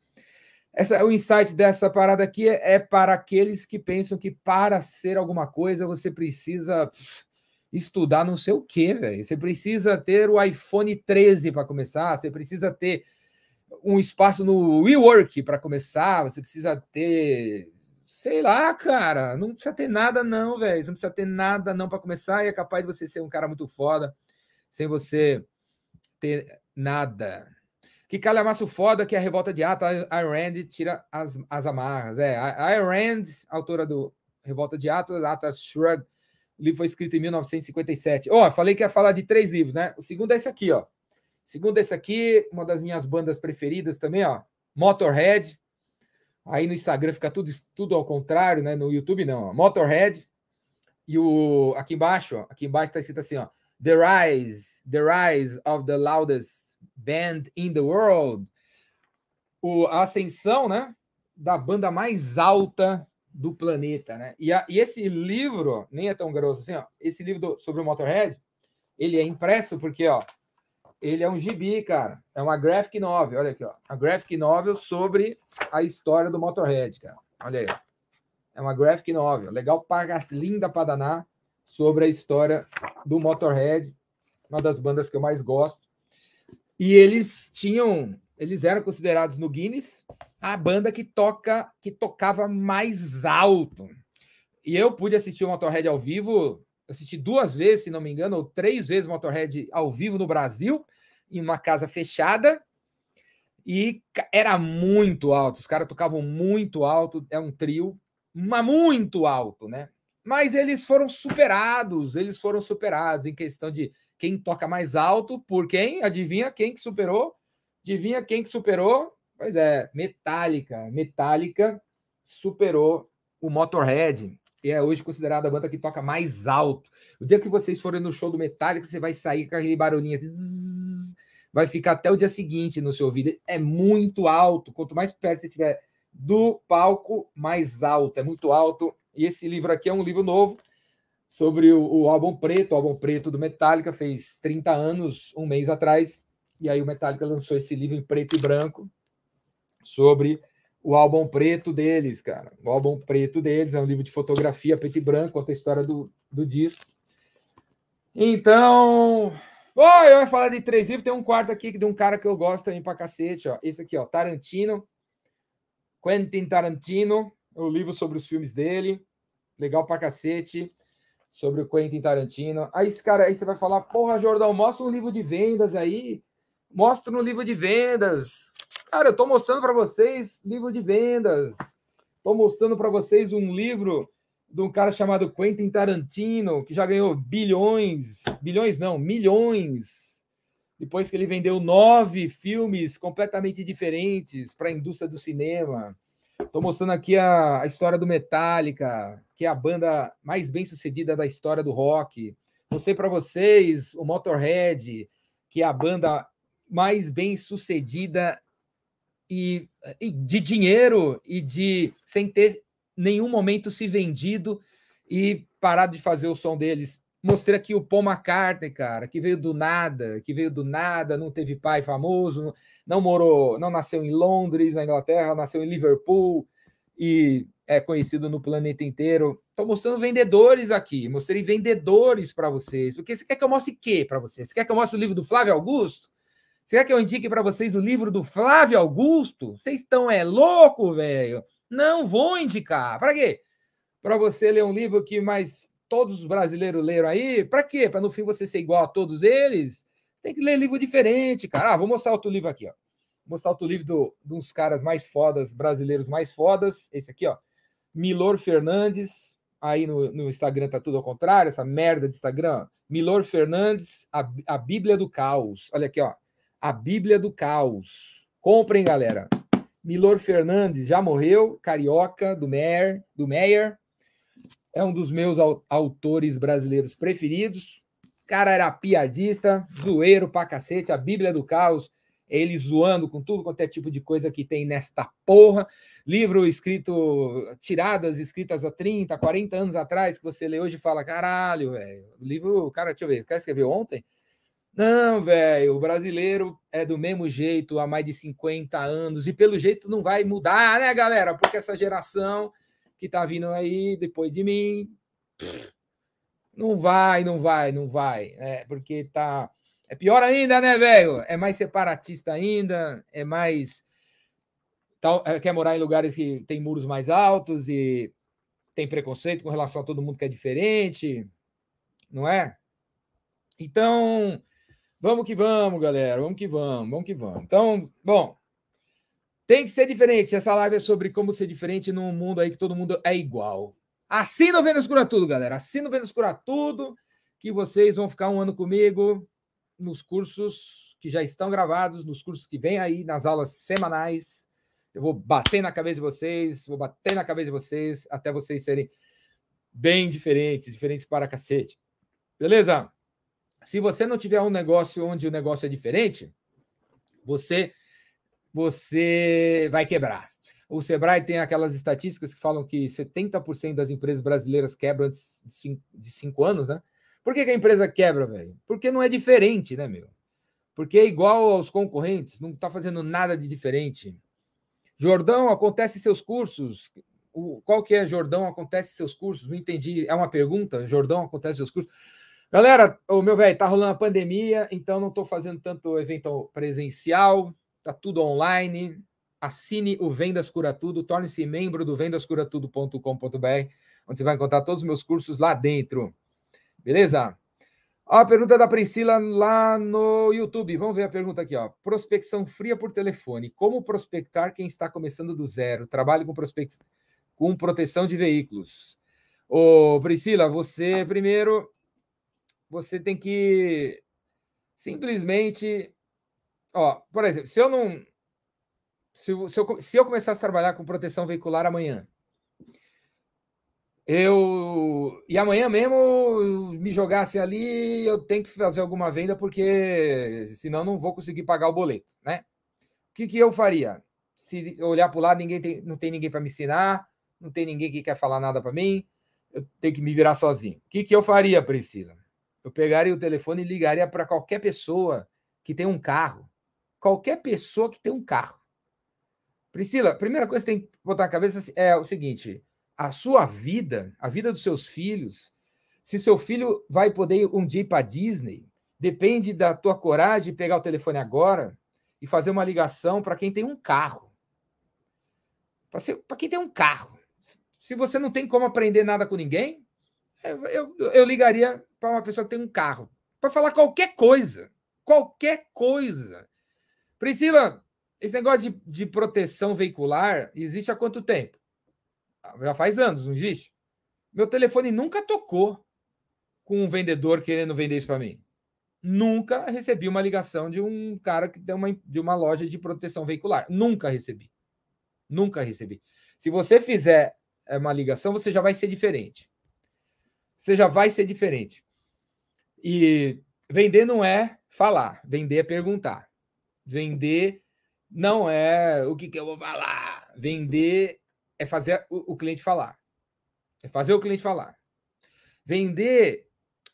Essa, o insight dessa parada aqui é, é para aqueles que pensam que para ser alguma coisa você precisa pff, estudar não sei o quê, velho. Você precisa ter o iPhone 13 para começar, você precisa ter um espaço no WeWork para começar, você precisa ter sei lá, cara, não precisa ter nada não, velho. Não precisa ter nada não para começar e é capaz de você ser um cara muito foda sem você ter nada. Que calhamaço foda que a revolta de Atos, a Rand tira as, as amarras. É, a Rand, autora do Revolta de Atos, Atlas Shrugged, o livro foi escrito em 1957. Ó, oh, falei que ia falar de três livros, né? O segundo é esse aqui, ó. O segundo é esse aqui, uma das minhas bandas preferidas também, ó. Motorhead. Aí no Instagram fica tudo, tudo ao contrário, né? No YouTube não, ó. Motorhead. E o aqui embaixo, ó, aqui embaixo tá escrito assim, ó. The Rise, The Rise of the Loudest Band in the World. O, a ascensão, né? Da banda mais alta do planeta, né? E, a, e esse livro, nem é tão grosso assim, ó, esse livro do, sobre o Motorhead, ele é impresso porque, ó, ele é um gibi, cara. É uma graphic novel, olha aqui, ó. A graphic novel sobre a história do Motorhead, cara. Olha aí, É uma graphic novel, legal, paga, linda pra danar, sobre a história do Motorhead, uma das bandas que eu mais gosto. E eles tinham, eles eram considerados no Guinness a banda que toca que tocava mais alto. E eu pude assistir o Motorhead ao vivo, assisti duas vezes, se não me engano, ou três vezes o Motorhead ao vivo no Brasil, em uma casa fechada. E era muito alto, os caras tocavam muito alto, é um trio, mas muito alto, né? Mas eles foram superados, eles foram superados em questão de quem toca mais alto por quem, adivinha quem que superou? Adivinha quem que superou? Pois é, Metallica. Metallica superou o Motorhead e é hoje considerada a banda que toca mais alto. O dia que vocês forem no show do Metallica, você vai sair com aquele barulhinho assim, vai ficar até o dia seguinte no seu ouvido. É muito alto. Quanto mais perto você estiver do palco, mais alto. É muito alto. E esse livro aqui é um livro novo sobre o, o álbum preto. O álbum preto do Metallica fez 30 anos, um mês atrás. E aí o Metallica lançou esse livro em preto e branco sobre o álbum preto deles, cara. O álbum preto deles é um livro de fotografia preto e branco, conta a história do, do disco. Então, oh, eu ia falar de três livros, tem um quarto aqui de um cara que eu gosto também pra cacete, ó. Esse aqui, ó, Tarantino. Quentin Tarantino, o livro sobre os filmes dele. Legal pra cacete. Sobre o Quentin Tarantino. Aí esse cara aí você vai falar, porra, Jordão, mostra um livro de vendas aí. Mostra um livro de vendas. Cara, eu estou mostrando para vocês livro de vendas. Estou mostrando para vocês um livro de um cara chamado Quentin Tarantino, que já ganhou bilhões, bilhões não, milhões, depois que ele vendeu nove filmes completamente diferentes para a indústria do cinema. Estou mostrando aqui a, a, história do Metallica, que é a banda mais bem sucedida da história do rock. Mostrei para vocês o Motorhead, que é a banda mais bem sucedida e, e de dinheiro e de sem ter nenhum momento se vendido e parado de fazer o som deles. Mostrei aqui o Paul McCartney, cara, que veio do nada, que veio do nada, não teve pai famoso, não morou, não nasceu em Londres, na Inglaterra, nasceu em Liverpool e é conhecido no planeta inteiro. Estou mostrando vendedores aqui, mostrei vendedores para vocês. Porque você quer que eu mostre o quê para vocês? Você quer que eu mostre o livro do Flávio Augusto? Será que eu indique para vocês o livro do Flávio Augusto? Vocês estão é louco, velho. Não vou indicar. Para quê? Para você ler um livro que mais todos os brasileiros leram aí? Para quê? Para no fim você ser igual a todos eles? Tem que ler livro diferente, cara. Ah, vou mostrar outro livro aqui, ó. Vou mostrar outro livro do, de uns caras mais fodas, brasileiros mais fodas. Esse aqui, ó. Milor Fernandes. Aí no, no Instagram tá tudo ao contrário, essa merda de Instagram. Milor Fernandes, a, a Bíblia do Caos. Olha aqui, ó. A Bíblia do Caos. Comprem, galera. Milor Fernandes já morreu, carioca do Meyer, do Meyer. É um dos meus autores brasileiros preferidos. O cara era piadista, zoeiro pra cacete, a Bíblia do Caos, é ele zoando com tudo quanto é tipo de coisa que tem nesta porra. Livro escrito, tiradas escritas há 30, 40 anos atrás, que você lê hoje e fala: caralho, velho. O livro, cara, deixa eu ver, quer escrever ontem? Não, velho, o brasileiro é do mesmo jeito há mais de 50 anos e pelo jeito não vai mudar, né, galera? Porque essa geração que tá vindo aí depois de mim não vai, não vai, não vai, é porque tá é pior ainda, né, velho? É mais separatista ainda, é mais tal, é, quer morar em lugares que tem muros mais altos e tem preconceito com relação a todo mundo que é diferente, não é? Então, Vamos que vamos, galera. Vamos que vamos, vamos que vamos. Então, bom, tem que ser diferente. Essa live é sobre como ser diferente num mundo aí que todo mundo é igual. Assina o Vênus Cura Tudo, galera. Assina o Vênus Cura Tudo, que vocês vão ficar um ano comigo nos cursos que já estão gravados, nos cursos que vem aí, nas aulas semanais. Eu vou bater na cabeça de vocês, vou bater na cabeça de vocês, até vocês serem bem diferentes, diferentes para cacete. Beleza? se você não tiver um negócio onde o negócio é diferente, você você vai quebrar. O Sebrae tem aquelas estatísticas que falam que 70% das empresas brasileiras quebram antes de cinco, de cinco anos, né? Por que, que a empresa quebra, velho? Porque não é diferente, né, meu? Porque é igual aos concorrentes, não está fazendo nada de diferente. Jordão, acontece seus cursos. O, qual que é, Jordão, acontece seus cursos? Não entendi. É uma pergunta? Jordão, acontece seus cursos? Galera, o meu velho, tá rolando a pandemia, então não estou fazendo tanto evento presencial, tá tudo online. Assine o Vendas Cura Tudo, torne-se membro do vendascuratudo.com.br, onde você vai encontrar todos os meus cursos lá dentro. Beleza? Ó, a pergunta da Priscila lá no YouTube. Vamos ver a pergunta aqui, ó. Prospecção fria por telefone. Como prospectar quem está começando do zero? Trabalho com prospecção com proteção de veículos. Ô, Priscila, você primeiro você tem que simplesmente. Ó, por exemplo, se eu não. Se, se, eu, se eu começasse a trabalhar com proteção veicular amanhã, eu. E amanhã mesmo me jogasse ali, eu tenho que fazer alguma venda, porque senão não vou conseguir pagar o boleto, né? O que, que eu faria? Se olhar para o lado, ninguém tem, não tem ninguém para me ensinar, não tem ninguém que quer falar nada para mim, eu tenho que me virar sozinho. O que, que eu faria, Priscila? eu pegaria o telefone e ligaria para qualquer pessoa que tem um carro. Qualquer pessoa que tem um carro. Priscila, a primeira coisa que você tem que botar na cabeça é, assim, é o seguinte: a sua vida, a vida dos seus filhos, se seu filho vai poder um dia ir para Disney, depende da tua coragem de pegar o telefone agora e fazer uma ligação para quem tem um carro. Para quem tem um carro. Se você não tem como aprender nada com ninguém, é, eu, eu ligaria para uma pessoa que tem um carro para falar qualquer coisa. Qualquer coisa. Priscila, esse negócio de, de proteção veicular existe há quanto tempo? Ah, já faz anos, não existe? Meu telefone nunca tocou com um vendedor querendo vender isso para mim. Nunca recebi uma ligação de um cara que tem uma, de uma loja de proteção veicular. Nunca recebi. Nunca recebi. Se você fizer eh, uma ligação, você já vai ser diferente você já vai ser diferente. E vender não é falar, vender é perguntar. Vender não é o que, que eu vou falar. Vender é fazer o, o cliente falar. É fazer o cliente falar. Vender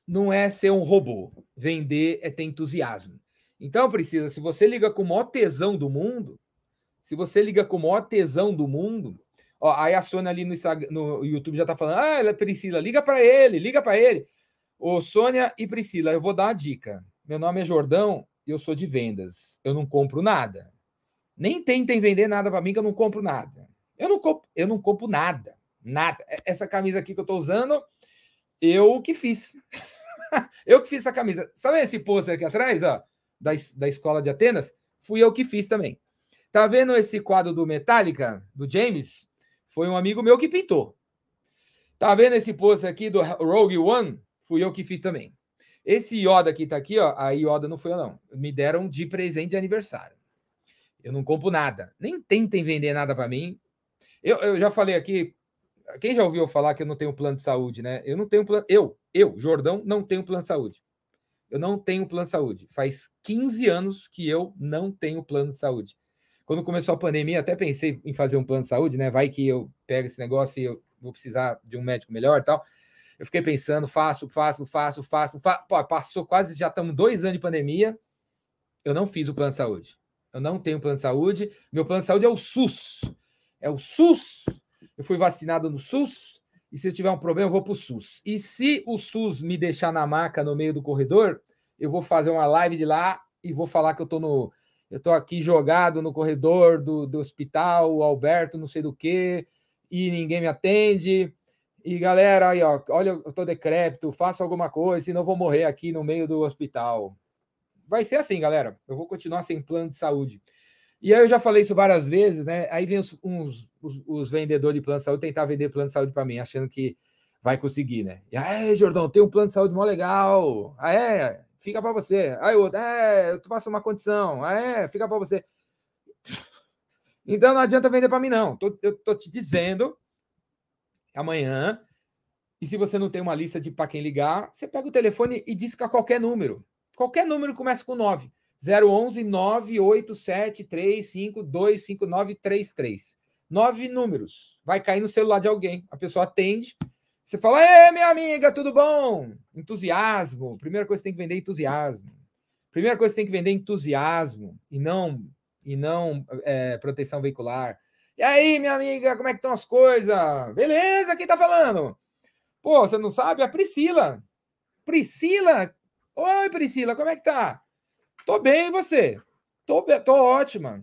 não é ser um robô. Vender é ter entusiasmo. Então, precisa, se você liga com o maior tesão do mundo, se você liga com o maior tesão do mundo, Ó, aí a Sônia ali no, Instagram, no YouTube já tá falando: ah, ela é Priscila, liga para ele, liga para ele. Ô, Sônia e Priscila, eu vou dar uma dica. Meu nome é Jordão e eu sou de vendas. Eu não compro nada. Nem tentem vender nada para mim que eu não compro nada. Eu não compro, eu não compro nada. Nada. Essa camisa aqui que eu tô usando, eu que fiz. eu que fiz essa camisa. Sabe esse pôster aqui atrás, ó, da, da escola de Atenas? Fui eu que fiz também. Tá vendo esse quadro do Metallica, do James? Foi um amigo meu que pintou. Tá vendo esse post aqui do Rogue One? Fui eu que fiz também. Esse Yoda que tá aqui, ó, a Yoda não foi eu não. Me deram de presente de aniversário. Eu não compro nada. Nem tentem vender nada para mim. Eu, eu já falei aqui, quem já ouviu falar que eu não tenho plano de saúde, né? Eu não tenho plano, eu, eu, Jordão, não tenho plano de saúde. Eu não tenho plano de saúde. Faz 15 anos que eu não tenho plano de saúde. Quando começou a pandemia, até pensei em fazer um plano de saúde, né? Vai que eu pego esse negócio e eu vou precisar de um médico melhor e tal. Eu fiquei pensando, faço, faço, faço, faço, faço. Pô, passou quase, já estamos dois anos de pandemia. Eu não fiz o plano de saúde. Eu não tenho plano de saúde. Meu plano de saúde é o SUS. É o SUS. Eu fui vacinado no SUS. E se eu tiver um problema, eu vou para o SUS. E se o SUS me deixar na maca no meio do corredor, eu vou fazer uma live de lá e vou falar que eu estou no eu estou aqui jogado no corredor do, do hospital, o Alberto, não sei do que, e ninguém me atende. E galera, aí, ó, olha, eu tô decrépito, faça alguma coisa, senão não vou morrer aqui no meio do hospital. Vai ser assim, galera. Eu vou continuar sem plano de saúde. E aí eu já falei isso várias vezes, né? Aí vem uns, uns os, os, vendedores de plano de saúde tentar vender plano de saúde para mim, achando que vai conseguir, né? E aí, Jordão, tem um plano de saúde mó legal. Ah, é? fica para você. Aí outro, é, eu faço uma condição, ah, é, fica para você. Então não adianta vender para mim, não. Tô, eu tô te dizendo amanhã. E se você não tem uma lista de para quem ligar, você pega o telefone e disca qualquer número. Qualquer número começa com 9. 011 987 três Nove números. Vai cair no celular de alguém. A pessoa atende você fala, é minha amiga, tudo bom? Entusiasmo. Primeira coisa que tem que vender é entusiasmo. Primeira coisa que tem que vender é entusiasmo e não e não é, proteção veicular. E aí, minha amiga, como é que estão as coisas? Beleza, quem tá falando? Pô, você não sabe? A Priscila. Priscila? Oi, Priscila, como é que tá? Tô bem, e você? Tô, tô ótima.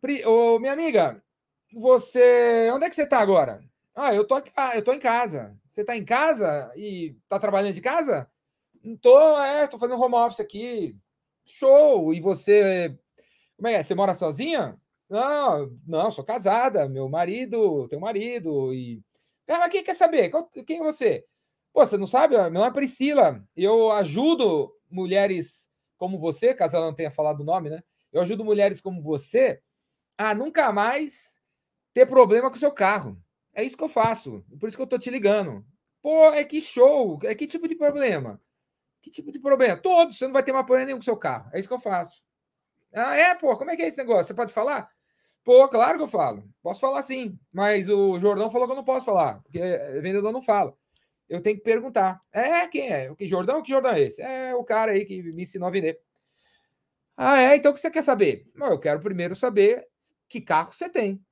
Pri, ô, minha amiga, você. Onde é que você tá agora? Ah, eu tô, aqui, ah, eu tô em casa. Você está em casa e está trabalhando de casa? Então, é, tô fazendo home office aqui. Show! E você. Como é, é? Você mora sozinha? Não, não, sou casada, meu marido, tenho marido, e. Ah, mas quem quer saber? Qual, quem é você? Pô, você não sabe? Meu nome é Priscila. Eu ajudo mulheres como você, caso ela não tenha falado o nome, né? Eu ajudo mulheres como você a nunca mais ter problema com o seu carro. É isso que eu faço. Por isso que eu tô te ligando. Pô, é que show! É que tipo de problema? Que tipo de problema? Todos, você não vai ter mais problema nenhum com seu carro. É isso que eu faço. Ah, é, pô, como é que é esse negócio? Você pode falar? Pô, claro que eu falo. Posso falar sim, mas o Jordão falou que eu não posso falar, porque vendedor não fala. Eu tenho que perguntar. É, quem é? O que Jordão? Que Jordão é esse? É o cara aí que me ensinou a vender. Ah, é? Então o que você quer saber? Eu quero primeiro saber que carro você tem.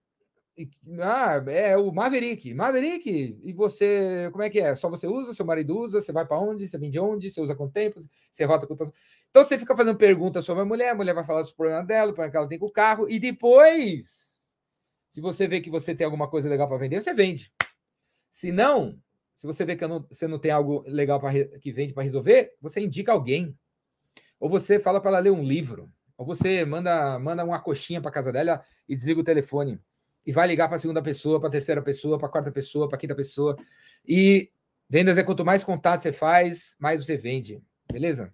Ah, é o Maverick. Maverick, e você, como é que é? Só você usa, seu marido usa, você vai para onde, você vem de onde, você usa com tempo, você rota com. Então você fica fazendo perguntas sobre a mulher, a mulher vai falar dos problemas dela, o problema que ela tem com o carro, e depois, se você vê que você tem alguma coisa legal para vender, você vende. Se não, se você vê que não, você não tem algo legal para que vende para resolver, você indica alguém. Ou você fala para ela ler um livro. Ou você manda, manda uma coxinha para casa dela e desliga o telefone e vai ligar para a segunda pessoa, para a terceira pessoa, para a quarta pessoa, para a quinta pessoa. E vendas é quanto mais contato você faz, mais você vende, beleza?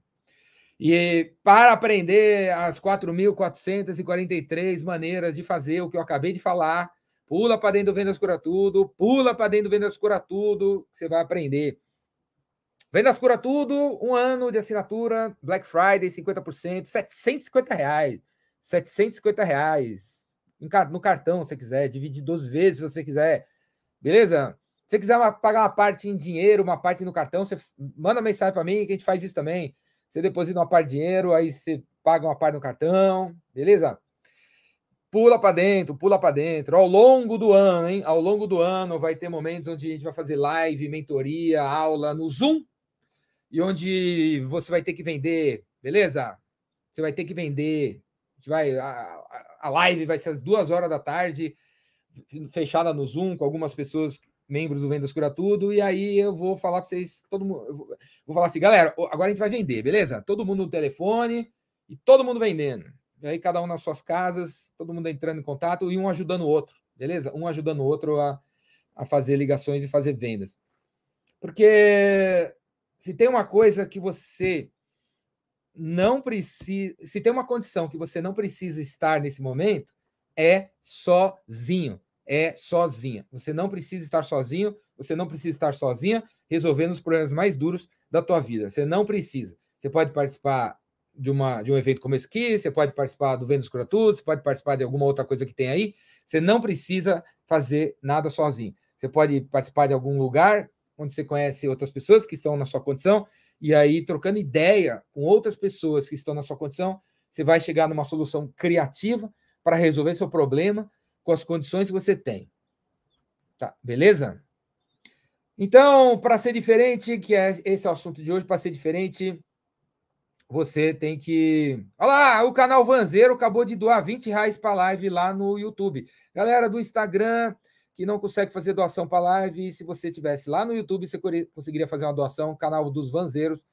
E para aprender as 4.443 maneiras de fazer o que eu acabei de falar, pula para dentro do Vendas Cura Tudo, pula para dentro do Vendas Cura Tudo, que você vai aprender. Vendas Cura Tudo, um ano de assinatura, Black Friday, 50%, 750 reais. 750 reais no cartão, se você quiser, dividir 12 vezes, se você quiser. Beleza? Se você quiser uma, pagar uma parte em dinheiro, uma parte no cartão, você manda mensagem para mim que a gente faz isso também. Você deposita uma parte de dinheiro, aí você paga uma parte no cartão, beleza? Pula para dentro, pula para dentro. Ao longo do ano, hein? Ao longo do ano vai ter momentos onde a gente vai fazer live, mentoria, aula no Zoom e onde você vai ter que vender, beleza? Você vai ter que vender. A gente vai a, a, a live vai ser às duas horas da tarde, fechada no Zoom, com algumas pessoas, membros do Vendas Cura Tudo, e aí eu vou falar para vocês, todo mundo, vou falar assim, galera, agora a gente vai vender, beleza? Todo mundo no telefone e todo mundo vendendo. E aí cada um nas suas casas, todo mundo entrando em contato e um ajudando o outro, beleza? Um ajudando o outro a, a fazer ligações e fazer vendas. Porque se tem uma coisa que você não precisa. Se tem uma condição que você não precisa estar nesse momento, é sozinho. É sozinha. Você não precisa estar sozinho, você não precisa estar sozinha resolvendo os problemas mais duros da tua vida. Você não precisa. Você pode participar de, uma, de um evento como esse aqui, você pode participar do Vênus Cura Tudo, você pode participar de alguma outra coisa que tem aí. Você não precisa fazer nada sozinho. Você pode participar de algum lugar onde você conhece outras pessoas que estão na sua condição e aí trocando ideia com outras pessoas que estão na sua condição, você vai chegar numa solução criativa para resolver seu problema com as condições que você tem. Tá, beleza? Então, para ser diferente, que é esse é o assunto de hoje, para ser diferente, você tem que. Olha lá, o canal Vanzeiro acabou de doar 20 reais para live lá no YouTube. Galera do Instagram, que não consegue fazer doação para live. E se você tivesse lá no YouTube, você conseguiria fazer uma doação. Canal dos Vanzeiros.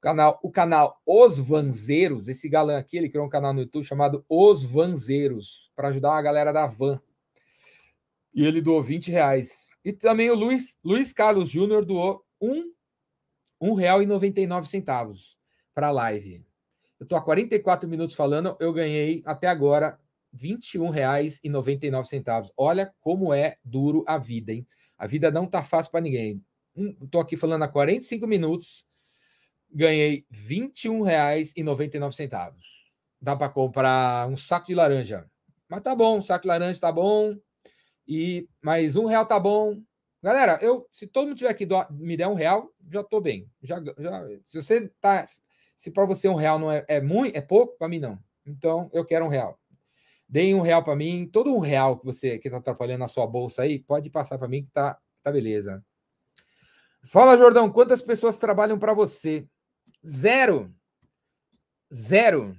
Canal, o canal Os Vanzeiros. Esse galã aqui, ele criou um canal no YouTube chamado Os Vanzeiros, para ajudar a galera da van. E ele doou 20 reais. E também o Luiz, Luiz Carlos Júnior doou um, um real e 99 centavos para a live. Eu estou há 44 minutos falando, eu ganhei até agora R$ 21,99. Olha como é duro a vida, hein? A vida não tá fácil para ninguém. Estou hum, aqui falando há 45 minutos, ganhei R$ 21,99. Dá para comprar um saco de laranja. Mas tá bom, saco de laranja tá bom. E mais um real tá bom. Galera, eu se todo mundo tiver aqui me der um real, já tô bem. Já, já se você tá, se para você um real não é, é muito, é pouco para mim não. Então eu quero um real. Deem um real para mim. Todo um real que você que está atrapalhando a sua bolsa aí, pode passar para mim que tá, tá beleza. Fala, Jordão, quantas pessoas trabalham para você? Zero. Zero.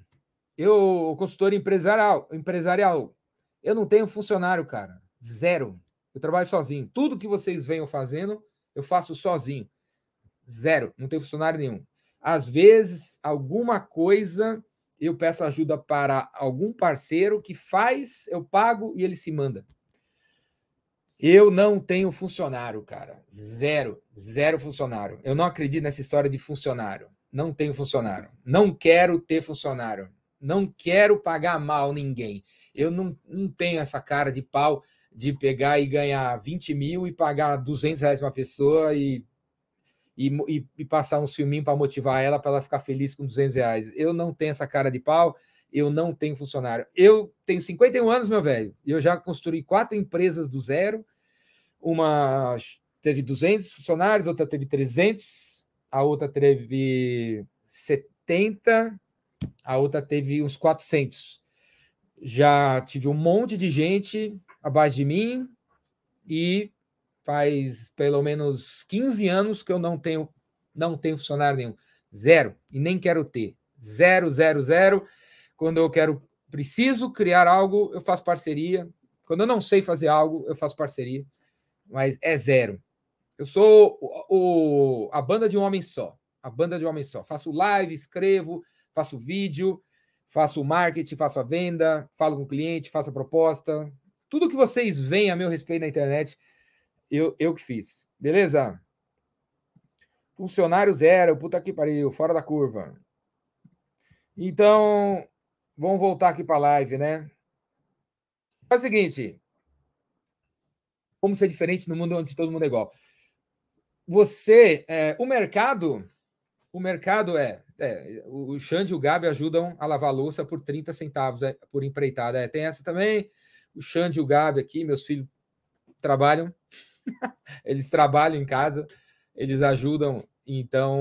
Eu, consultor empresarial, empresarial, eu não tenho funcionário, cara. Zero. Eu trabalho sozinho. Tudo que vocês venham fazendo, eu faço sozinho. Zero. Não tenho funcionário nenhum. Às vezes, alguma coisa eu peço ajuda para algum parceiro que faz, eu pago e ele se manda. Eu não tenho funcionário, cara. Zero. Zero funcionário. Eu não acredito nessa história de funcionário. Não tenho funcionário. Não quero ter funcionário. Não quero pagar mal ninguém. Eu não, não tenho essa cara de pau de pegar e ganhar 20 mil e pagar 200 reais uma pessoa e e, e, e passar um filminho para motivar ela, para ela ficar feliz com 200 reais. Eu não tenho essa cara de pau, eu não tenho funcionário. Eu tenho 51 anos, meu velho, e eu já construí quatro empresas do zero. Uma teve 200 funcionários, outra teve 300, a outra teve 70, a outra teve uns 400. Já tive um monte de gente abaixo de mim e faz pelo menos 15 anos que eu não tenho, não tenho funcionário nenhum. Zero. E nem quero ter. Zero, zero, zero. Quando eu quero, preciso criar algo, eu faço parceria. Quando eu não sei fazer algo, eu faço parceria. Mas é zero. Eu sou o, o a banda de um homem só. A banda de um homem só. Faço live, escrevo, faço vídeo, faço marketing, faço a venda, falo com o cliente, faço a proposta. Tudo que vocês veem a meu respeito na internet, eu, eu que fiz. Beleza? Funcionário zero, puta que pariu, fora da curva. Então, vamos voltar aqui para a live, né? É o seguinte, como ser diferente no mundo onde todo mundo é igual. Você, é, o mercado, o mercado é, é o Xande e o Gabi ajudam a lavar a louça por 30 centavos é, por empreitada. É, tem essa também. O Xande e o Gabi aqui, meus filhos trabalham eles trabalham em casa, eles ajudam, então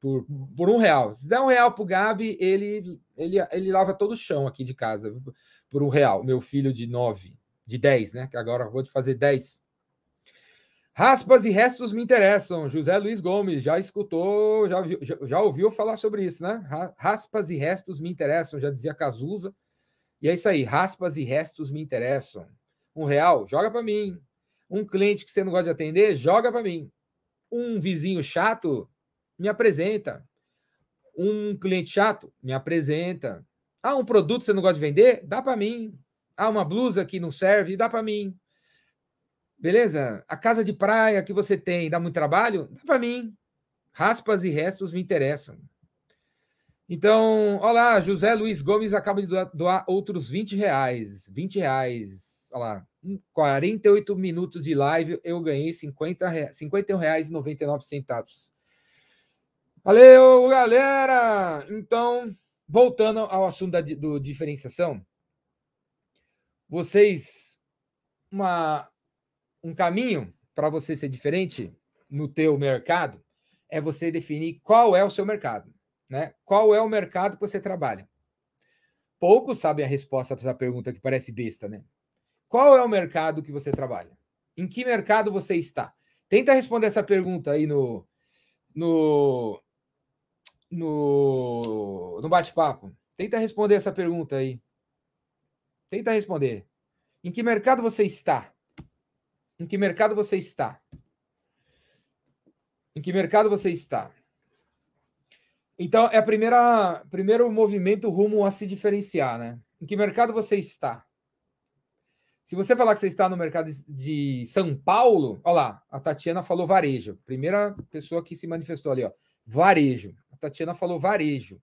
por, por um real. Se der um real pro Gabi, ele, ele, ele lava todo o chão aqui de casa por um real. Meu filho de nove, de dez, né? Que agora vou te fazer dez. Raspas e restos me interessam. José Luiz Gomes já escutou, já, já, já, ouviu falar sobre isso, né? Raspas e restos me interessam, já dizia Cazuza. E é isso aí, raspas e restos me interessam. Um real, joga para mim. Um cliente que você não gosta de atender, joga para mim. Um vizinho chato, me apresenta. Um cliente chato, me apresenta. Ah, um produto que você não gosta de vender, dá para mim. Ah, uma blusa que não serve, dá para mim. Beleza? A casa de praia que você tem dá muito trabalho? Dá para mim. Raspas e restos me interessam. Então, olá, José Luiz Gomes acaba de doar, doar outros 20 reais. 20 reais olha lá, 48 minutos de live, eu ganhei 50 R$ 51,99. Valeu, galera! Então, voltando ao assunto da do diferenciação, vocês, uma, um caminho para você ser diferente no teu mercado é você definir qual é o seu mercado, né? Qual é o mercado que você trabalha? Poucos sabem a resposta para essa pergunta que parece besta, né? Qual é o mercado que você trabalha? Em que mercado você está? Tenta responder essa pergunta aí no no no, no bate-papo. Tenta responder essa pergunta aí. Tenta responder. Em que mercado você está? Em que mercado você está? Em que mercado você está? Então, é a primeira primeiro movimento rumo a se diferenciar, né? Em que mercado você está? Se você falar que você está no mercado de São Paulo, olha lá, a Tatiana falou varejo. Primeira pessoa que se manifestou ali, ó. Varejo. A Tatiana falou varejo.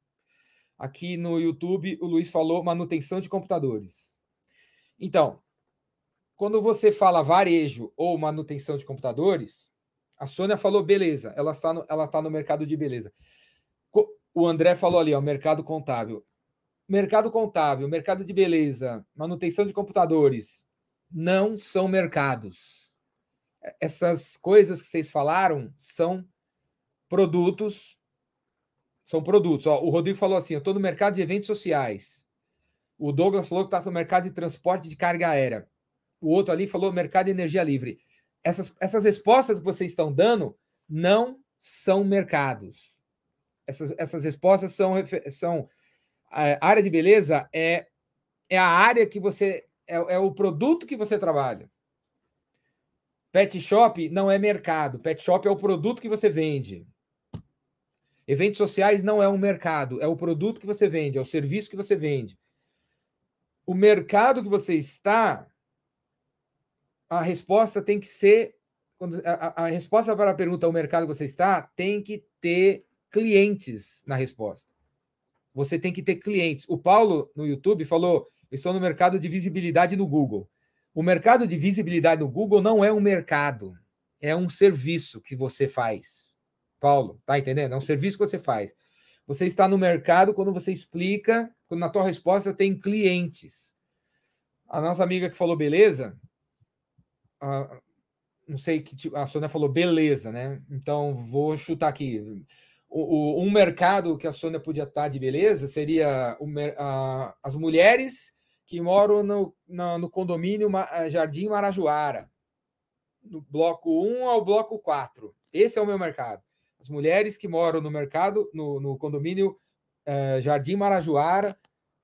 Aqui no YouTube, o Luiz falou manutenção de computadores. Então, quando você fala varejo ou manutenção de computadores, a Sônia falou beleza, ela está no, ela está no mercado de beleza. O André falou ali, ó, mercado contábil. Mercado contábil, mercado de beleza, manutenção de computadores, não são mercados. Essas coisas que vocês falaram são produtos. São produtos. Ó, o Rodrigo falou assim: eu estou no mercado de eventos sociais. O Douglas falou que está no mercado de transporte de carga aérea. O outro ali falou mercado de energia livre. Essas, essas respostas que vocês estão dando não são mercados. Essas, essas respostas são. são a eh, área de beleza é, é a área que você é, é o produto que você trabalha. Pet shop não é mercado. Pet shop é o produto que você vende. Eventos sociais não é um mercado, é o produto que você vende, é o serviço que você vende. O mercado que você está, a resposta tem que ser. quando a, a resposta para a pergunta o mercado que você está tem que ter clientes na resposta. Você tem que ter clientes. O Paulo no YouTube falou estou no mercado de visibilidade no Google. O mercado de visibilidade no Google não é um mercado, é um serviço que você faz. Paulo, tá entendendo? É um serviço que você faz. Você está no mercado quando você explica, quando na tua resposta tem clientes. A nossa amiga que falou beleza, a, não sei que tipo, a Sônia falou beleza, né? Então vou chutar aqui. O, o, um mercado que a Sônia podia estar tá de beleza seria o, a, as mulheres que moro no, no, no condomínio eh, Jardim Marajoara, do bloco 1 ao bloco 4. Esse é o meu mercado. As mulheres que moram no mercado, no, no condomínio eh, Jardim Marajoara,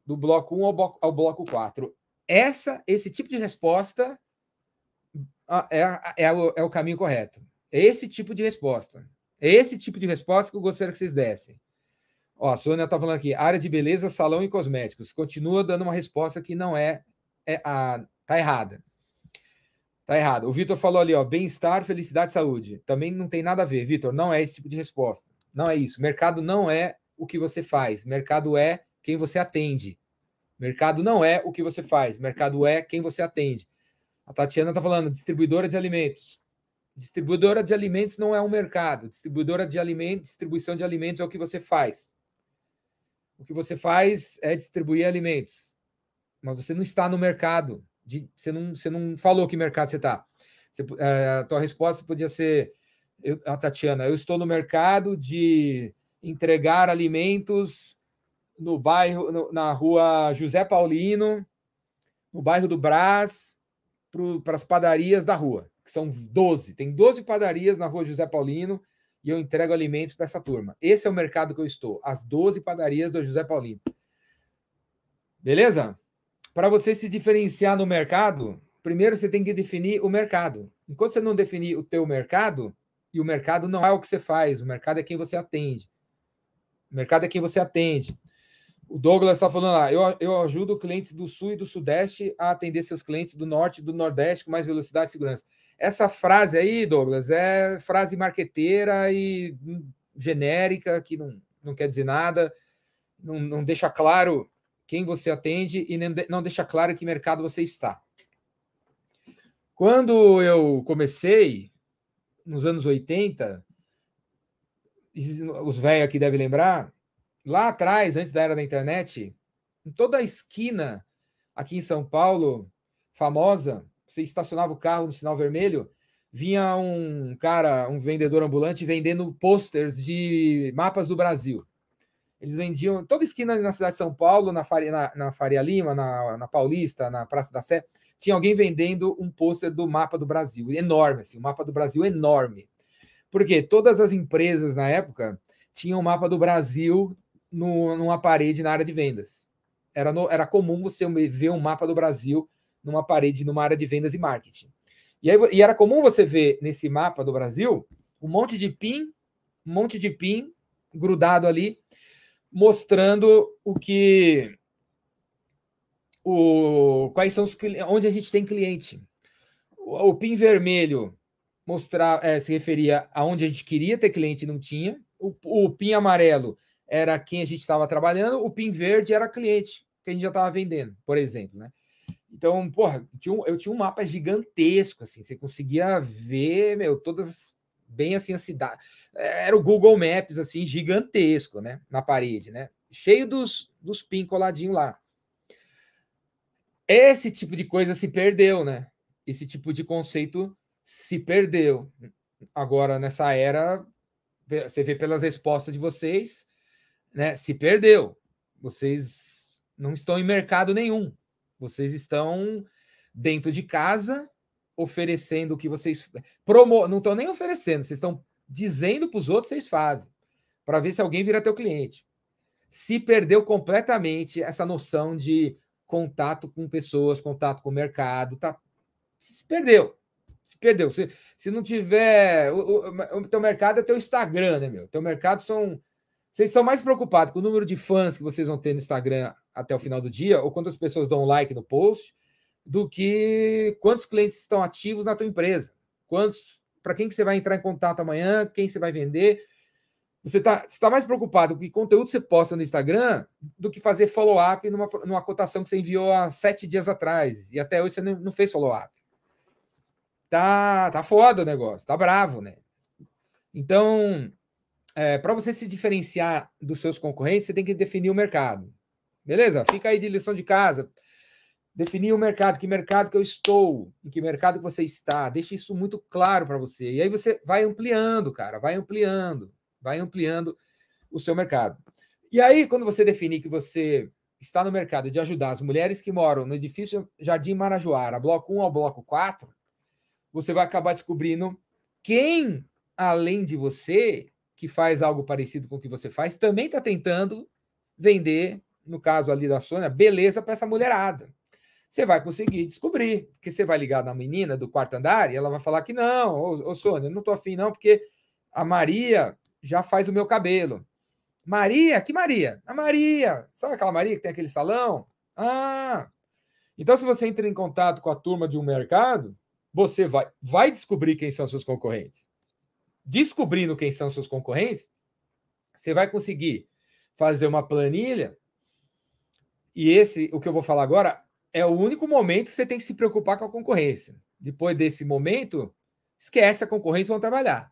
do bloco 1 ao bloco, ao bloco 4. Essa, esse tipo de resposta é, é, é, o, é o caminho correto. É esse tipo de resposta. É esse tipo de resposta que eu gostaria que vocês dessem. Ó, a Sônia está falando aqui, área de beleza, salão e cosméticos. Continua dando uma resposta que não é, é a, tá errada. Tá errado. O Vitor falou ali, ó, bem-estar, felicidade, saúde. Também não tem nada a ver, Vitor. Não é esse tipo de resposta. Não é isso. Mercado não é o que você faz. Mercado é quem você atende. Mercado não é o que você faz. Mercado é quem você atende. A Tatiana está falando, distribuidora de alimentos. Distribuidora de alimentos não é um mercado. Distribuidora de alimentos, distribuição de alimentos é o que você faz o que você faz é distribuir alimentos, mas você não está no mercado. De, você, não, você não falou que mercado você está. Eh, a tua resposta podia ser, eu, a ah, Tatiana, eu estou no mercado de entregar alimentos no bairro, no, na rua José Paulino, no bairro do Brás, para as padarias da rua, que são 12. Tem 12 padarias na rua José Paulino, e eu entrego alimentos para essa turma. Esse é o mercado que eu estou, as 12 padarias do José Paulino. Beleza? Para você se diferenciar no mercado, primeiro você tem que definir o mercado. Enquanto você não definir o teu mercado, e o mercado não é o que você faz, o mercado é quem você atende. O mercado é quem você atende. O Douglas está falando lá, eu, eu ajudo clientes do Sul e do Sudeste a atender seus clientes do Norte e do Nordeste com mais velocidade e segurança. Essa frase aí, Douglas, é frase marqueteira e hum, genérica, que não, não quer dizer nada, não, não deixa claro quem você atende e não deixa claro que mercado você está. Quando eu comecei, nos anos 80, os velhos aqui devem lembrar, lá atrás, antes da era da internet, em toda a esquina aqui em São Paulo, famosa, você estacionava o carro no sinal vermelho, vinha um cara, um vendedor ambulante, vendendo posters de mapas do Brasil. Eles vendiam toda esquina na cidade de São Paulo, na Faria, na, na Faria Lima, na, na, Paulista, na Praça da Sé, tinha alguém vendendo um pôster do mapa do Brasil, enorme, assim, o um mapa do Brasil enorme. Porque todas as empresas na época tinham o mapa do Brasil no, numa parede na área de vendas. Era, no, era comum você ver um mapa do Brasil numa parede, numa área de vendas e marketing. E, aí, e era comum você ver nesse mapa do Brasil um monte de PIN, um monte de PIN grudado ali, mostrando o que. O, quais são os onde a gente tem cliente. O, o PIN vermelho mostrar, é, se referia a onde a gente queria ter cliente e não tinha. O, o PIN amarelo era quem a gente estava trabalhando, o PIN verde era cliente, que a gente já estava vendendo, por exemplo. Né? Então, porra, eu tinha, um, eu tinha um mapa gigantesco, assim, você conseguia ver, meu, todas bem assim a cidade. Era o Google Maps, assim, gigantesco, né? Na parede, né? Cheio dos, dos pin coladinho lá. Esse tipo de coisa se perdeu, né? Esse tipo de conceito se perdeu. Agora, nessa era, você vê pelas respostas de vocês, né? Se perdeu. Vocês não estão em mercado nenhum. Vocês estão dentro de casa oferecendo o que vocês promo, não estão nem oferecendo, vocês estão dizendo para os outros vocês fazem, para ver se alguém vira teu cliente. Se perdeu completamente essa noção de contato com pessoas, contato com o mercado, tá se perdeu. Se perdeu. Se, se não tiver. O, o, o, teu mercado é teu Instagram, né, meu? Teu mercado são vocês são mais preocupados com o número de fãs que vocês vão ter no Instagram até o final do dia, ou quantas pessoas dão like no post, do que quantos clientes estão ativos na tua empresa. Quantos, para quem que você vai entrar em contato amanhã, quem você vai vender. Você está tá mais preocupado com que conteúdo você posta no Instagram do que fazer follow-up numa, numa cotação que você enviou há sete dias atrás e até hoje você não, não fez follow-up. Tá, tá foda o negócio, tá bravo, né? Então, é, para você se diferenciar dos seus concorrentes, você tem que definir o mercado. Beleza? Fica aí de lição de casa. Definir o mercado, que mercado que eu estou, em que mercado que você está. Deixe isso muito claro para você. E aí você vai ampliando, cara, vai ampliando, vai ampliando o seu mercado. E aí, quando você definir que você está no mercado de ajudar as mulheres que moram no edifício Jardim Marajoara, bloco 1 ao bloco 4, você vai acabar descobrindo quem, além de você, que faz algo parecido com o que você faz, também está tentando vender, no caso ali da Sônia, beleza para essa mulherada. Você vai conseguir descobrir, porque você vai ligar na menina do quarto andar e ela vai falar que não, ô, ô Sônia, não estou afim não, porque a Maria já faz o meu cabelo. Maria? Que Maria? A Maria! Sabe aquela Maria que tem aquele salão? Ah! Então, se você entra em contato com a turma de um mercado, você vai, vai descobrir quem são seus concorrentes descobrindo quem são seus concorrentes, você vai conseguir fazer uma planilha. E esse, o que eu vou falar agora, é o único momento que você tem que se preocupar com a concorrência. Depois desse momento, esquece a concorrência, vão trabalhar.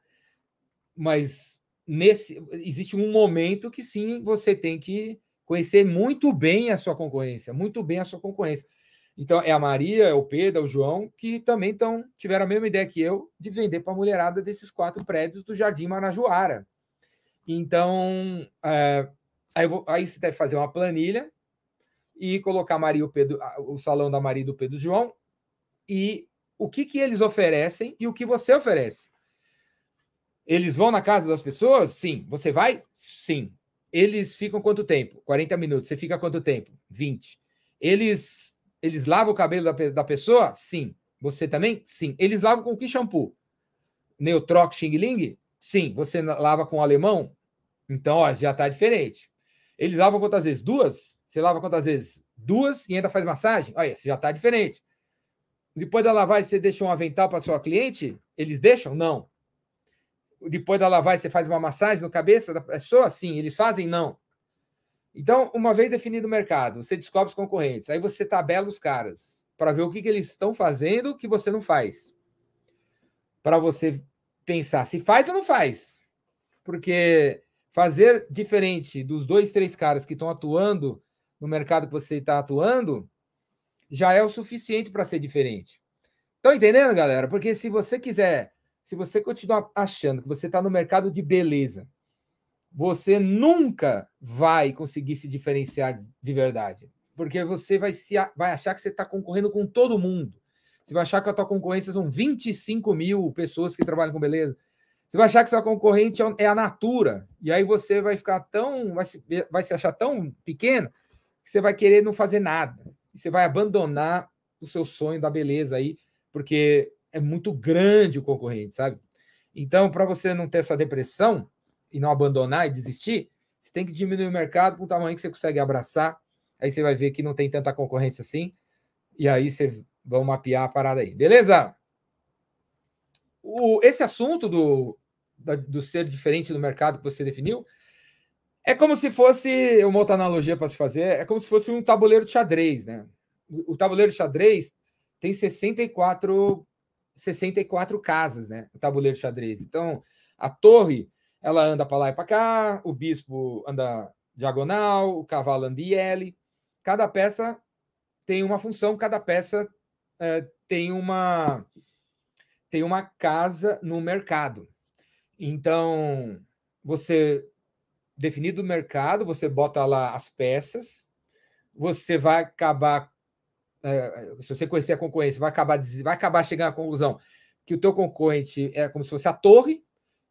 Mas nesse existe um momento que sim, você tem que conhecer muito bem a sua concorrência, muito bem a sua concorrência. Então, é a Maria, é o Pedro, é o João, que também tão, tiveram a mesma ideia que eu de vender para a mulherada desses quatro prédios do Jardim Marajoara. Então, é, aí, vou, aí, você deve fazer uma planilha e colocar a Maria, o, Pedro, o salão da Maria e do Pedro João e o que, que eles oferecem e o que você oferece. Eles vão na casa das pessoas? Sim. Você vai? Sim. Eles ficam quanto tempo? 40 minutos. Você fica quanto tempo? 20. Eles eles lavam o cabelo da, da pessoa? Sim. Você também? Sim. Eles lavam com que shampoo? Neutrox Xing Ling? Sim. Você lava com alemão? Então, ó, já está diferente. Eles lavam quantas vezes? Duas? Você lava quantas vezes? Duas e ainda faz massagem? Olha, já está diferente. Depois da lavagem, você deixa um avental para sua cliente? Eles deixam? Não. Depois da lavagem, você faz uma massagem no cabeça da pessoa? Sim. Eles fazem? Não. Então, uma vez definido o mercado, você descobre os concorrentes, aí você tabela os caras para ver o que, que eles estão fazendo que você não faz. Para você pensar se faz ou não faz. Porque fazer diferente dos dois, três caras que estão atuando no mercado que você está atuando já é o suficiente para ser diferente. Estão entendendo, galera? Porque se você quiser, se você continuar achando que você está no mercado de beleza, você nunca vai conseguir se diferenciar de verdade. Porque você vai, se, vai achar que você está concorrendo com todo mundo. Você vai achar que a tua concorrência são 25 mil pessoas que trabalham com beleza. Você vai achar que sua concorrente é, é a Natura. E aí você vai ficar tão. Vai se, vai se achar tão pequeno que você vai querer não fazer nada. E você vai abandonar o seu sonho da beleza aí, porque é muito grande o concorrente, sabe? Então, para você não ter essa depressão, e não abandonar e desistir, você tem que diminuir o mercado para um tamanho que você consegue abraçar. Aí você vai ver que não tem tanta concorrência assim. E aí você vão mapear a parada aí. Beleza? O, esse assunto do, da, do ser diferente do mercado que você definiu é como se fosse uma outra analogia para se fazer. É como se fosse um tabuleiro de xadrez, né? O, o tabuleiro de xadrez tem 64 64 casas, né? O tabuleiro de xadrez. Então, a torre ela anda para lá e para cá, o bispo anda diagonal, o cavalo anda em L. Cada peça tem uma função, cada peça é, tem uma tem uma casa no mercado. Então, você definido o mercado, você bota lá as peças, você vai acabar é, se você conhecer a concorrência, vai acabar vai acabar chegando à conclusão que o teu concorrente é como se fosse a torre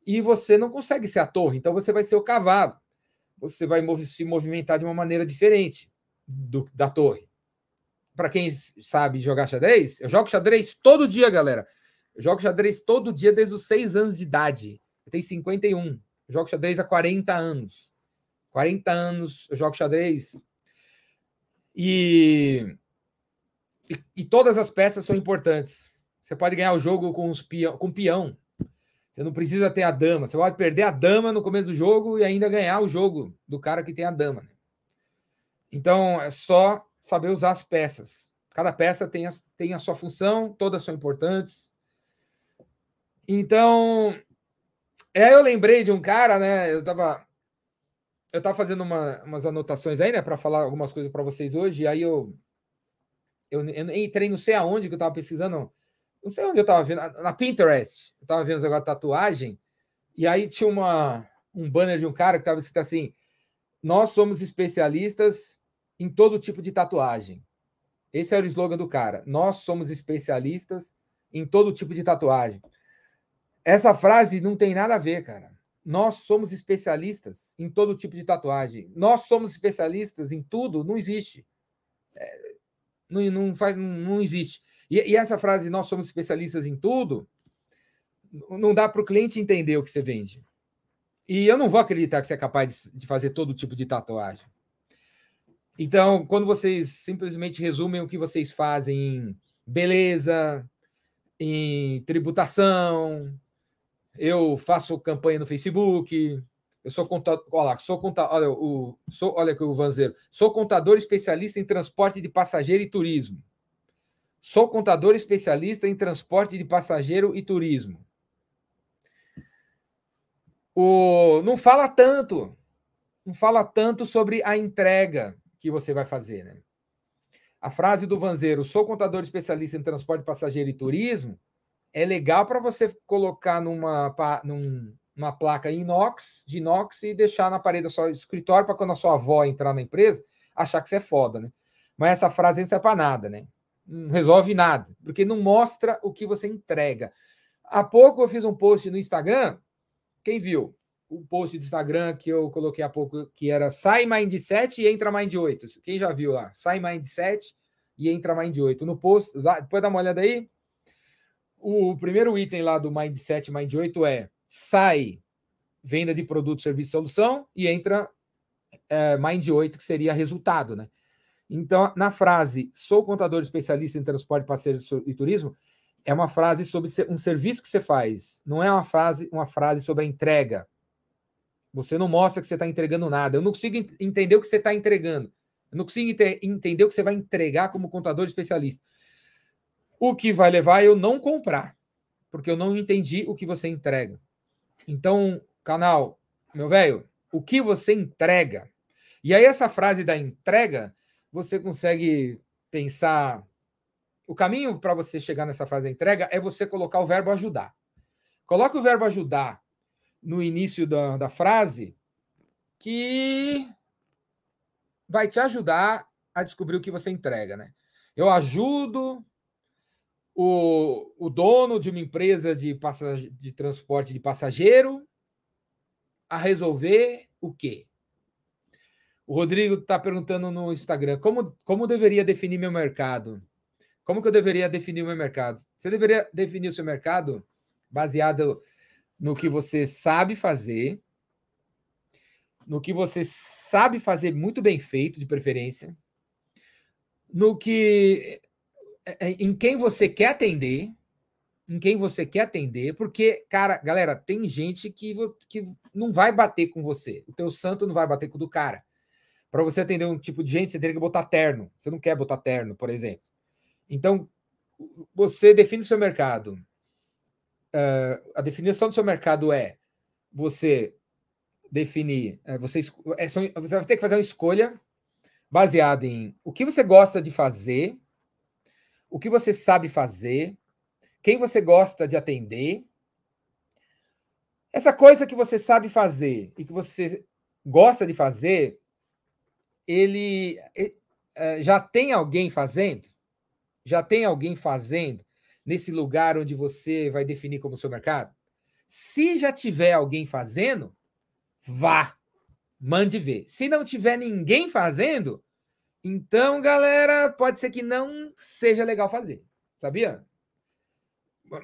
e você não consegue ser a torre, então você vai ser o cavalo. Você vai se movimentar de uma maneira diferente do, da torre. Para quem sabe jogar xadrez, eu jogo xadrez todo dia, galera. Eu jogo xadrez todo dia desde os seis anos de idade. Eu tenho 51. Eu jogo xadrez há 40 anos. 40 anos eu jogo xadrez. E, e, e todas as peças são importantes. Você pode ganhar o jogo com, os peão, com peão, você não precisa ter a dama. Você pode perder a dama no começo do jogo e ainda ganhar o jogo do cara que tem a dama. Né? Então, é só saber usar as peças. Cada peça tem a, tem a sua função, todas são importantes. Então, é, eu lembrei de um cara, né? Eu tava, eu tava fazendo uma, umas anotações aí, né, para falar algumas coisas para vocês hoje. E aí eu, eu, eu entrei, não sei aonde que eu tava pesquisando não sei onde eu estava vendo, na Pinterest. Eu estava vendo os tatuagem. E aí tinha uma, um banner de um cara que estava escrito assim: Nós somos especialistas em todo tipo de tatuagem. Esse era o slogan do cara. Nós somos especialistas em todo tipo de tatuagem. Essa frase não tem nada a ver, cara. Nós somos especialistas em todo tipo de tatuagem. Nós somos especialistas em tudo, não existe. É, não, não, faz, não, não existe. E, e essa frase, nós somos especialistas em tudo, não dá para o cliente entender o que você vende. E eu não vou acreditar que você é capaz de, de fazer todo tipo de tatuagem. Então, quando vocês simplesmente resumem o que vocês fazem em beleza, em tributação, eu faço campanha no Facebook, eu sou contador, olha lá, sou contador, olha, o, sou, olha aqui o Vanzeiro, sou contador especialista em transporte de passageiro e turismo. Sou contador especialista em transporte de passageiro e turismo. O... Não fala tanto, não fala tanto sobre a entrega que você vai fazer, né? A frase do Vanzeiro, sou contador especialista em transporte de passageiro e turismo, é legal para você colocar numa, numa placa inox, de inox, e deixar na parede do seu escritório para quando a sua avó entrar na empresa, achar que você é foda, né? Mas essa frase não serve para nada, né? não resolve nada, porque não mostra o que você entrega. Há pouco eu fiz um post no Instagram, quem viu? O post do Instagram que eu coloquei há pouco, que era sai Mind e entra Mind 8. Quem já viu lá? Sai Mind e entra Mind 8. No post, lá, depois dá uma olhada aí. O primeiro item lá do Mind 7 Mind 8 é sai venda de produto, serviço, solução e entra é, Mind 8, que seria resultado, né? Então, na frase, sou contador especialista em transporte, parceiros e turismo, é uma frase sobre um serviço que você faz, não é uma frase, uma frase sobre a entrega. Você não mostra que você está entregando nada. Eu não consigo ent entender o que você está entregando. Eu não consigo ent entender o que você vai entregar como contador especialista. O que vai levar eu não comprar, porque eu não entendi o que você entrega. Então, canal, meu velho, o que você entrega? E aí, essa frase da entrega você consegue pensar. O caminho para você chegar nessa fase da entrega é você colocar o verbo ajudar. Coloque o verbo ajudar no início da, da frase, que vai te ajudar a descobrir o que você entrega, né? Eu ajudo o, o dono de uma empresa de, passage, de transporte de passageiro a resolver o quê? O Rodrigo está perguntando no Instagram como, como deveria definir meu mercado? Como que eu deveria definir o meu mercado? Você deveria definir o seu mercado baseado no que você sabe fazer, no que você sabe fazer muito bem feito, de preferência, no que é, é, em quem você quer atender, em quem você quer atender, porque, cara, galera, tem gente que, que não vai bater com você. O teu santo não vai bater com o do cara. Para você atender um tipo de gente, você teria que botar terno. Você não quer botar terno, por exemplo. Então, você define o seu mercado. Uh, a definição do seu mercado é você definir, é, você, é, você vai ter que fazer uma escolha baseada em o que você gosta de fazer, o que você sabe fazer, quem você gosta de atender. Essa coisa que você sabe fazer e que você gosta de fazer, ele eh, já tem alguém fazendo? Já tem alguém fazendo nesse lugar onde você vai definir como seu mercado? Se já tiver alguém fazendo, vá, mande ver. Se não tiver ninguém fazendo, então, galera, pode ser que não seja legal fazer, sabia?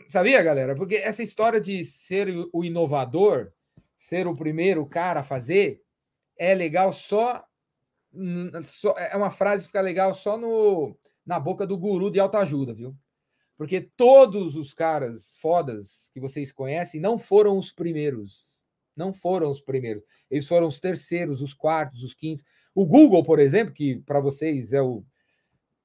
Sabia, galera? Porque essa história de ser o inovador, ser o primeiro cara a fazer, é legal só é, é uma frase que fica legal só no, na boca do guru de autoajuda, viu? Porque todos os caras fodas que vocês conhecem não foram os primeiros. Não foram os primeiros. Eles foram os terceiros, os quartos, os quintos. O Google, por exemplo, que para vocês é o,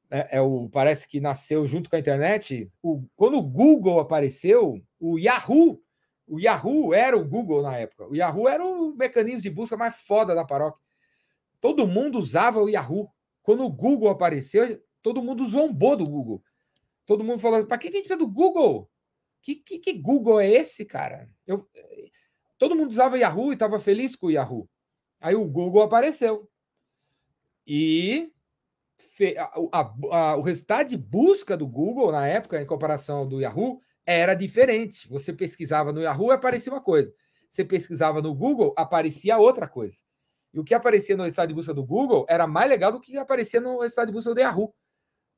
é, é, o. Parece que nasceu junto com a internet. O, quando o Google apareceu, o Yahoo. O Yahoo era o Google na época. O Yahoo era o mecanismo de busca mais foda da paróquia. Todo mundo usava o Yahoo. Quando o Google apareceu, todo mundo zombou do Google. Todo mundo falou: para que a gente tá do Google? Que, que, que, Google é esse, cara? Eu, todo mundo usava Yahoo e estava feliz com o Yahoo. Aí o Google apareceu. E fe, a, a, a, o resultado de busca do Google, na época, em comparação ao do Yahoo, era diferente. Você pesquisava no Yahoo, aparecia uma coisa. Você pesquisava no Google, aparecia outra coisa. E o que aparecia no resultado de busca do Google era mais legal do que aparecia no resultado de busca do Yahoo.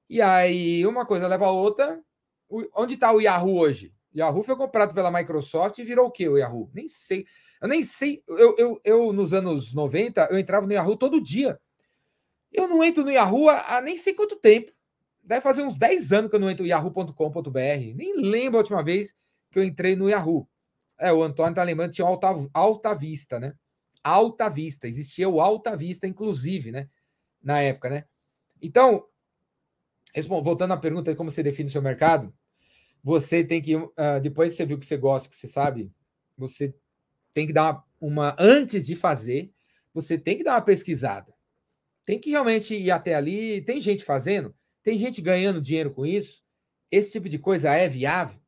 E aí, uma coisa leva a outra. Onde está o Yahoo hoje? Yahoo foi comprado pela Microsoft e virou o que o Yahoo? Nem sei. Eu nem sei. Eu, eu, eu, nos anos 90, eu entrava no Yahoo todo dia. Eu não entro no Yahoo há, há nem sei quanto tempo. Deve fazer uns 10 anos que eu não entro no yahoo.com.br. Nem lembro a última vez que eu entrei no Yahoo. É, o Antônio tá lembrando, tinha alta, alta vista, né? Alta Vista. Existia o Alta Vista, inclusive, né? Na época, né? Então, voltando à pergunta de como você define o seu mercado, você tem que. Uh, depois que você viu que você gosta, que você sabe, você tem que dar uma, uma. Antes de fazer, você tem que dar uma pesquisada. Tem que realmente ir até ali. Tem gente fazendo, tem gente ganhando dinheiro com isso. Esse tipo de coisa é viável.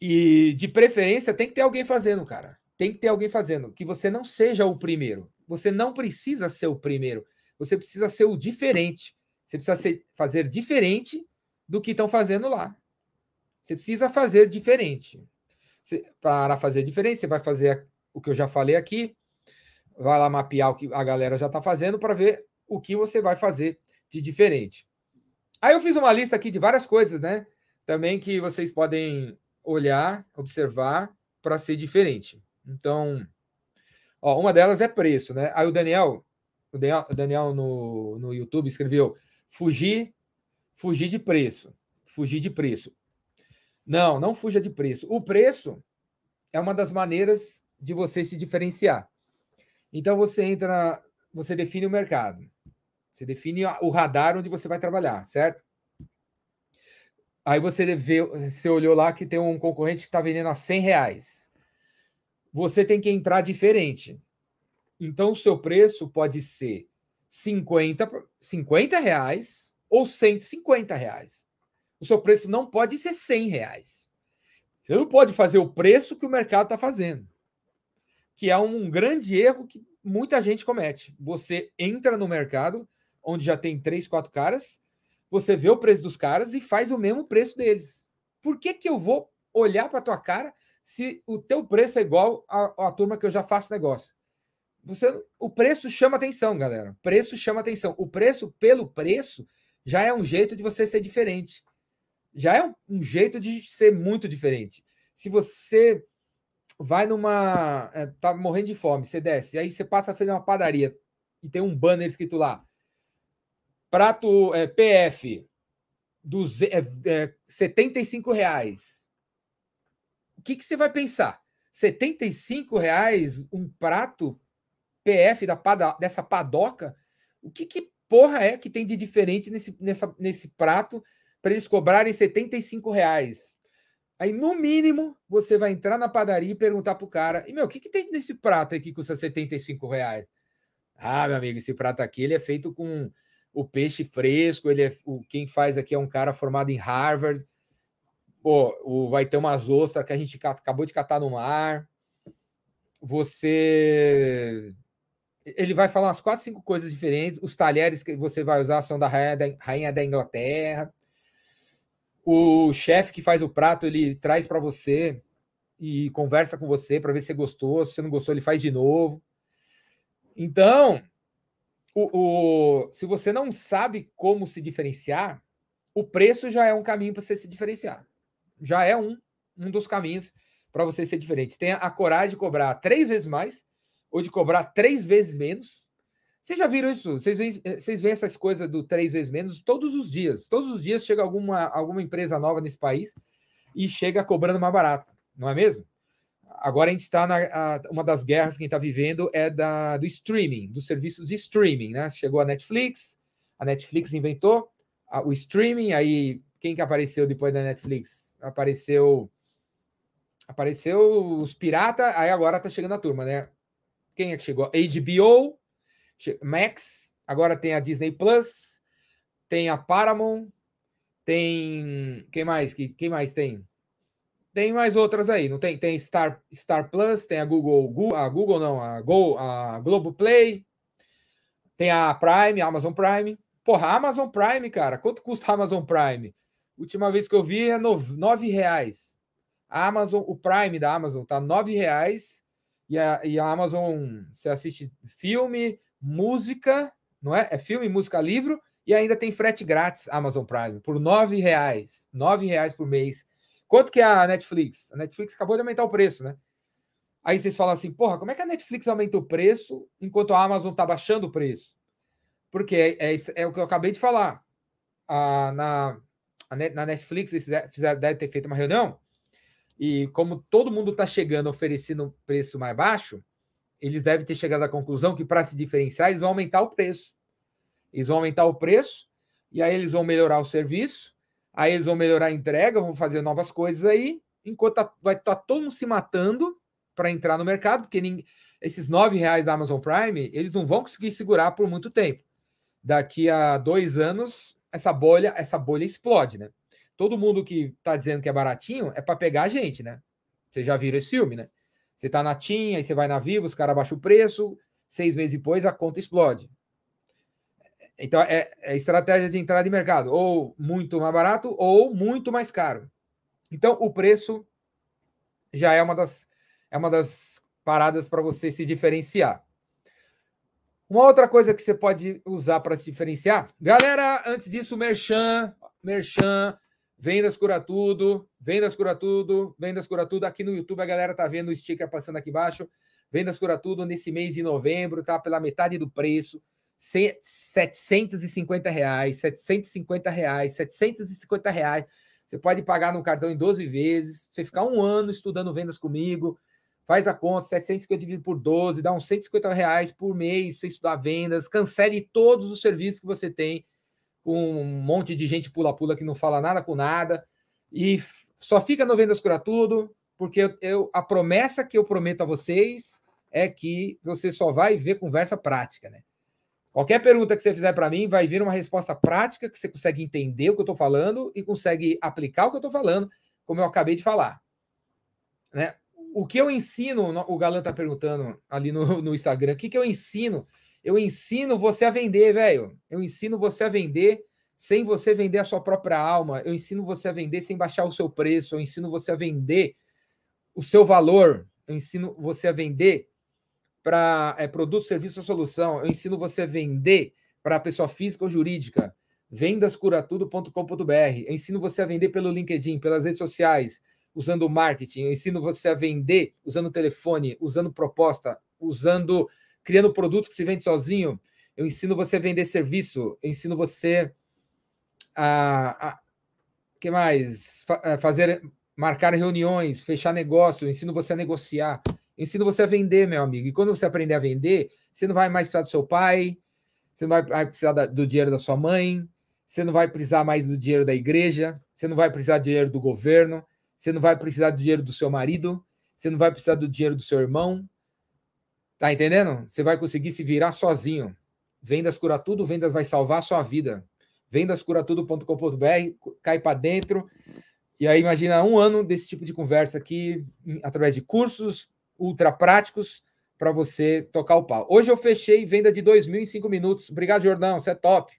E de preferência tem que ter alguém fazendo, cara tem que ter alguém fazendo, que você não seja o primeiro. Você não precisa ser o primeiro. Você precisa ser o diferente. Você precisa ser, fazer diferente do que estão fazendo lá. Você precisa fazer diferente. Você, para fazer diferente, você vai fazer o que eu já falei aqui. Vai lá mapear o que a galera já está fazendo para ver o que você vai fazer de diferente. Aí eu fiz uma lista aqui de várias coisas, né? Também que vocês podem olhar, observar para ser diferente. Então, ó, uma delas é preço, né? Aí o Daniel, o Daniel, o Daniel no, no YouTube escreveu: fugir, fugir de preço. Fugir de preço. Não, não fuja de preço. O preço é uma das maneiras de você se diferenciar. Então você entra, você define o mercado. Você define o radar onde você vai trabalhar, certo? Aí você vê, você olhou lá que tem um concorrente que está vendendo a 100 reais você tem que entrar diferente. Então, o seu preço pode ser 50, 50 reais ou 150 reais. O seu preço não pode ser 100 reais. Você não pode fazer o preço que o mercado está fazendo, que é um grande erro que muita gente comete. Você entra no mercado onde já tem três, quatro caras, você vê o preço dos caras e faz o mesmo preço deles. Por que, que eu vou olhar para tua cara se o teu preço é igual à, à turma que eu já faço negócio. Você, o preço chama atenção, galera. Preço chama atenção. O preço pelo preço já é um jeito de você ser diferente. Já é um, um jeito de ser muito diferente. Se você vai numa. É, tá morrendo de fome, você desce, aí você passa a frente de uma padaria e tem um banner escrito lá. Prato é, PF, dos, é, é, 75 reais o que, que você vai pensar? R$ reais um prato PF da dessa padoca? O que, que porra é que tem de diferente nesse, nessa, nesse prato para eles cobrarem R$ reais? Aí, no mínimo, você vai entrar na padaria e perguntar pro cara: e meu, o que, que tem nesse prato aqui que custa R$ reais? Ah, meu amigo, esse prato aqui ele é feito com o peixe fresco, ele é, o, quem faz aqui é um cara formado em Harvard, Pô, o, vai ter umas ostras que a gente acabou de catar no mar. Você. Ele vai falar umas quatro, cinco coisas diferentes. Os talheres que você vai usar são da Rainha da, rainha da Inglaterra. O chefe que faz o prato, ele traz para você e conversa com você para ver se você é gostou. Se você não gostou, ele faz de novo. Então, o, o, se você não sabe como se diferenciar, o preço já é um caminho para você se diferenciar já é um, um dos caminhos para você ser diferente. Tenha a coragem de cobrar três vezes mais ou de cobrar três vezes menos. Vocês já viram isso? Vocês veem, eh, vocês veem essas coisas do três vezes menos todos os dias. Todos os dias chega alguma, alguma empresa nova nesse país e chega cobrando mais barato, não é mesmo? Agora a gente está na a, uma das guerras que a gente está vivendo é da, do streaming, dos serviços de streaming, né? Chegou a Netflix, a Netflix inventou a, o streaming, aí quem que apareceu depois da Netflix? apareceu apareceu os pirata, aí agora tá chegando a turma, né? Quem é que chegou? HBO, Max, agora tem a Disney Plus, tem a Paramount, tem quem mais? Que quem mais tem? Tem mais outras aí, não tem? Tem Star Star Plus, tem a Google, a Google não, a Go, a Globo Play, tem a Prime, a Amazon Prime. Porra, Amazon Prime, cara, quanto custa a Amazon Prime? Última vez que eu vi é nove reais. A Amazon, o Prime da Amazon tá nove reais e a, e a Amazon você assiste filme, música, não é? É filme, música, livro e ainda tem frete grátis Amazon Prime por nove reais, nove reais por mês. Quanto que é a Netflix? A Netflix acabou de aumentar o preço, né? Aí vocês falam assim, porra, como é que a Netflix aumenta o preço enquanto a Amazon tá baixando o preço? Porque é, é, é o que eu acabei de falar. Ah, na, na Netflix eles fizeram, devem ter feito uma reunião, e como todo mundo está chegando oferecendo um preço mais baixo, eles devem ter chegado à conclusão que para se diferenciar eles vão aumentar o preço. Eles vão aumentar o preço, e aí eles vão melhorar o serviço, aí eles vão melhorar a entrega, vão fazer novas coisas aí, enquanto tá, vai estar tá todo mundo se matando para entrar no mercado, porque ninguém, esses nove reais da Amazon Prime, eles não vão conseguir segurar por muito tempo. Daqui a dois anos, essa bolha, essa bolha explode, né? Todo mundo que tá dizendo que é baratinho é para pegar a gente, né? Vocês já viram esse filme, né? Você tá na TIM, aí você vai na Vivo, os caras baixam o preço, seis meses depois a conta explode. Então, é, é, estratégia de entrada de mercado. Ou muito mais barato, ou muito mais caro. Então, o preço já é uma das, é uma das paradas para você se diferenciar. Uma outra coisa que você pode usar para se diferenciar. Galera, antes disso, Merchan, Merchan, vendas cura tudo, vendas cura tudo, vendas cura tudo. Aqui no YouTube a galera tá vendo o sticker passando aqui embaixo. Vendas cura tudo nesse mês de novembro, tá? Pela metade do preço. 750 reais, 750 reais, 750 reais. Você pode pagar no cartão em 12 vezes. Você ficar um ano estudando vendas comigo. Faz a conta, 750 dividido por 12, dá uns 150 reais por mês você estudar vendas, cancele todos os serviços que você tem, com um monte de gente pula-pula que não fala nada com nada, e só fica no Vendas Cura Tudo, porque eu, eu, a promessa que eu prometo a vocês é que você só vai ver conversa prática, né? Qualquer pergunta que você fizer para mim vai vir uma resposta prática que você consegue entender o que eu estou falando e consegue aplicar o que eu estou falando, como eu acabei de falar. Né? o que eu ensino, o galã tá perguntando ali no, no Instagram, o que, que eu ensino? Eu ensino você a vender, velho. Eu ensino você a vender sem você vender a sua própria alma. Eu ensino você a vender sem baixar o seu preço. Eu ensino você a vender o seu valor. Eu ensino você a vender para é, produto, serviço ou solução. Eu ensino você a vender para pessoa física ou jurídica. Vendascuratudo.com.br. Eu ensino você a vender pelo LinkedIn, pelas redes sociais usando marketing, eu ensino você a vender usando telefone, usando proposta, usando criando produto que se vende sozinho, eu ensino você a vender serviço, eu ensino você a, a que mais Fa, eh, fazer marcar reuniões, fechar negócio, eu ensino você a negociar, eu ensino você a vender, meu amigo. E quando você aprender a vender, você não vai mais precisar do seu pai, você não vai precisar do dinheiro da sua mãe, você não vai precisar mais do dinheiro da igreja, você não vai precisar do dinheiro do governo, você não vai precisar do dinheiro do seu marido, você não vai precisar do dinheiro do seu irmão. Tá entendendo? Você vai conseguir se virar sozinho. Vendas cura tudo, vendas vai salvar a sua vida. Vendascuratudo.com.br, cai para dentro. E aí imagina um ano desse tipo de conversa aqui, através de cursos ultra práticos, para você tocar o pau. Hoje eu fechei venda de dois mil em cinco minutos. Obrigado, Jordão. Você é top.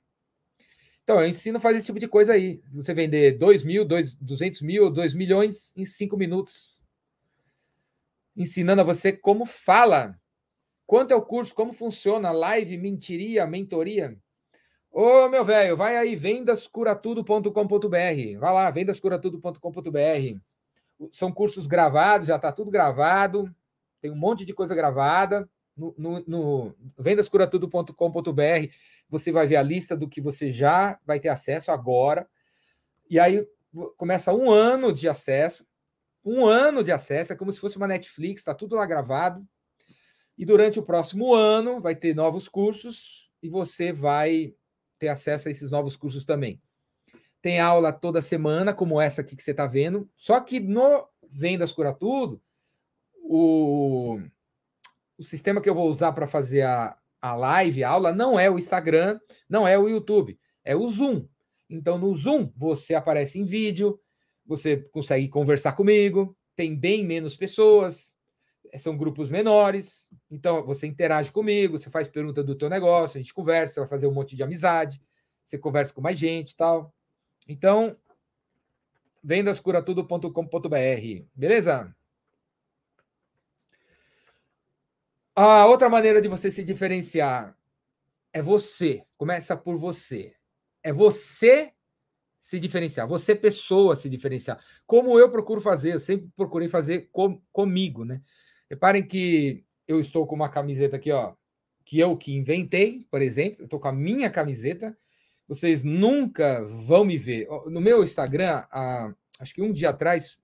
Então, eu ensino faz esse tipo de coisa aí. Você vender 2 mil, duzentos 200 mil, 2 milhões em 5 minutos. Ensinando a você como fala. Quanto é o curso, como funciona, live, mentiria, mentoria. Ô, meu velho, vai aí, vendascuratudo.com.br. Vai lá, vendascuratudo.com.br. São cursos gravados, já está tudo gravado. Tem um monte de coisa gravada no, no, no vendascuratudo.com.br você vai ver a lista do que você já vai ter acesso agora. E aí começa um ano de acesso. Um ano de acesso, é como se fosse uma Netflix, está tudo lá gravado. E durante o próximo ano vai ter novos cursos e você vai ter acesso a esses novos cursos também. Tem aula toda semana, como essa aqui que você está vendo. Só que no Vendas Cura Tudo, o, o sistema que eu vou usar para fazer a, a live, a aula, não é o Instagram, não é o YouTube, é o Zoom. Então, no Zoom, você aparece em vídeo, você consegue conversar comigo, tem bem menos pessoas, eh, são grupos menores, então você interage comigo, você faz pergunta do teu negócio, a gente conversa, vai fazer um monte de amizade, você conversa com mais gente tal. Então, vendascuratudo.com.br, beleza? A outra maneira de você se diferenciar é você. Começa por você. É você se diferenciar, você pessoa se diferenciar. Como eu procuro fazer, eu sempre procurei fazer com, comigo, né? Reparem que eu estou com uma camiseta aqui, ó, que eu que inventei, por exemplo, eu estou com a minha camiseta. Vocês nunca vão me ver. No meu Instagram, há, acho que um dia atrás,